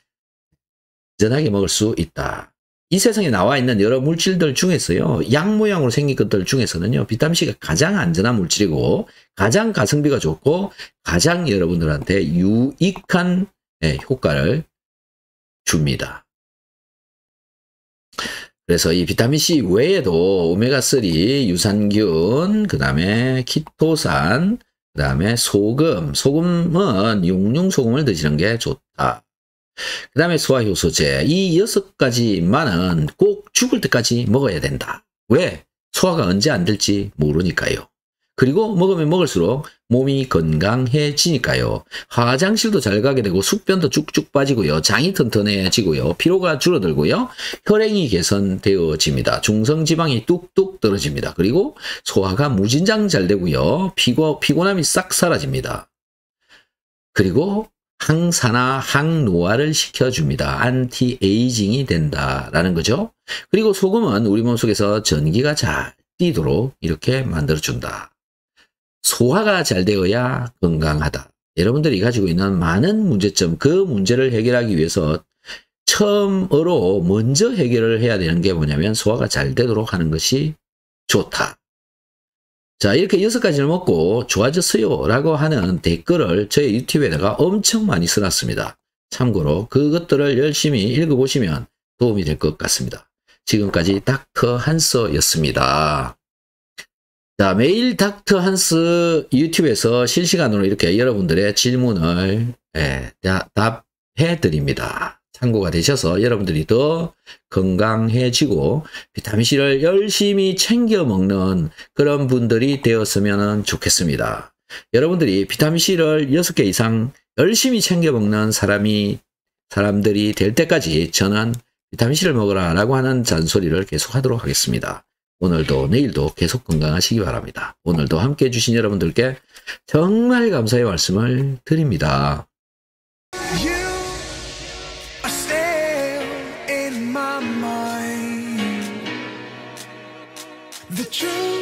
안전하게 먹을 수 있다. 이 세상에 나와 있는 여러 물질들 중에서요, 약 모양으로 생긴 것들 중에서는요, 비타민C가 가장 안전한 물질이고, 가장 가성비가 좋고, 가장 여러분들한테 유익한 예, 효과를 줍니다. 그래서 이 비타민C 외에도 오메가3, 유산균, 그 다음에 키토산, 그 다음에 소금, 소금은 용융소금을 드시는 게 좋다. 그 다음에 소화효소제 이 여섯 가지만은 꼭 죽을 때까지 먹어야 된다. 왜? 소화가 언제 안 될지 모르니까요. 그리고 먹으면 먹을수록 몸이 건강해지니까요. 화장실도 잘 가게 되고 숙변도 쭉쭉 빠지고요. 장이 튼튼해지고요. 피로가 줄어들고요. 혈행이 개선되어집니다. 중성지방이 뚝뚝 떨어집니다. 그리고 소화가 무진장 잘 되고요. 피고, 피곤함이 싹 사라집니다. 그리고 항산화, 항노화를 시켜줍니다. 안티에이징이 된다라는 거죠. 그리고 소금은 우리 몸속에서 전기가 잘 뛰도록 이렇게 만들어준다. 소화가 잘 되어야 건강하다. 여러분들이 가지고 있는 많은 문제점, 그 문제를 해결하기 위해서 처음으로 먼저 해결을 해야 되는 게 뭐냐면 소화가 잘 되도록 하는 것이 좋다. 자 이렇게 여섯 가지를 먹고 좋아졌어요 라고 하는 댓글을 저의 유튜브에다가 엄청 많이 써놨습니다. 참고로 그것들을 열심히 읽어보시면 도움이 될 것 같습니다. 지금까지 닥터 한서였습니다. 자, 매일 닥터 한스 유튜브에서 실시간으로 이렇게 여러분들의 질문을 예, 답해 드립니다. 참고가 되셔서 여러분들이 더 건강해지고 비타민C를 열심히 챙겨 먹는 그런 분들이 되었으면 좋겠습니다. 여러분들이 비타민C를 6개 이상 열심히 챙겨 먹는 사람이 사람들이 될 때까지 저는 비타민C를 먹으라 라고 하는 잔소리를 계속 하도록 하겠습니다. 오늘도 내일도 계속 건강하시기 바랍니다. 오늘도 함께 해주신 여러분들께 정말 감사의 말씀을 드립니다. true.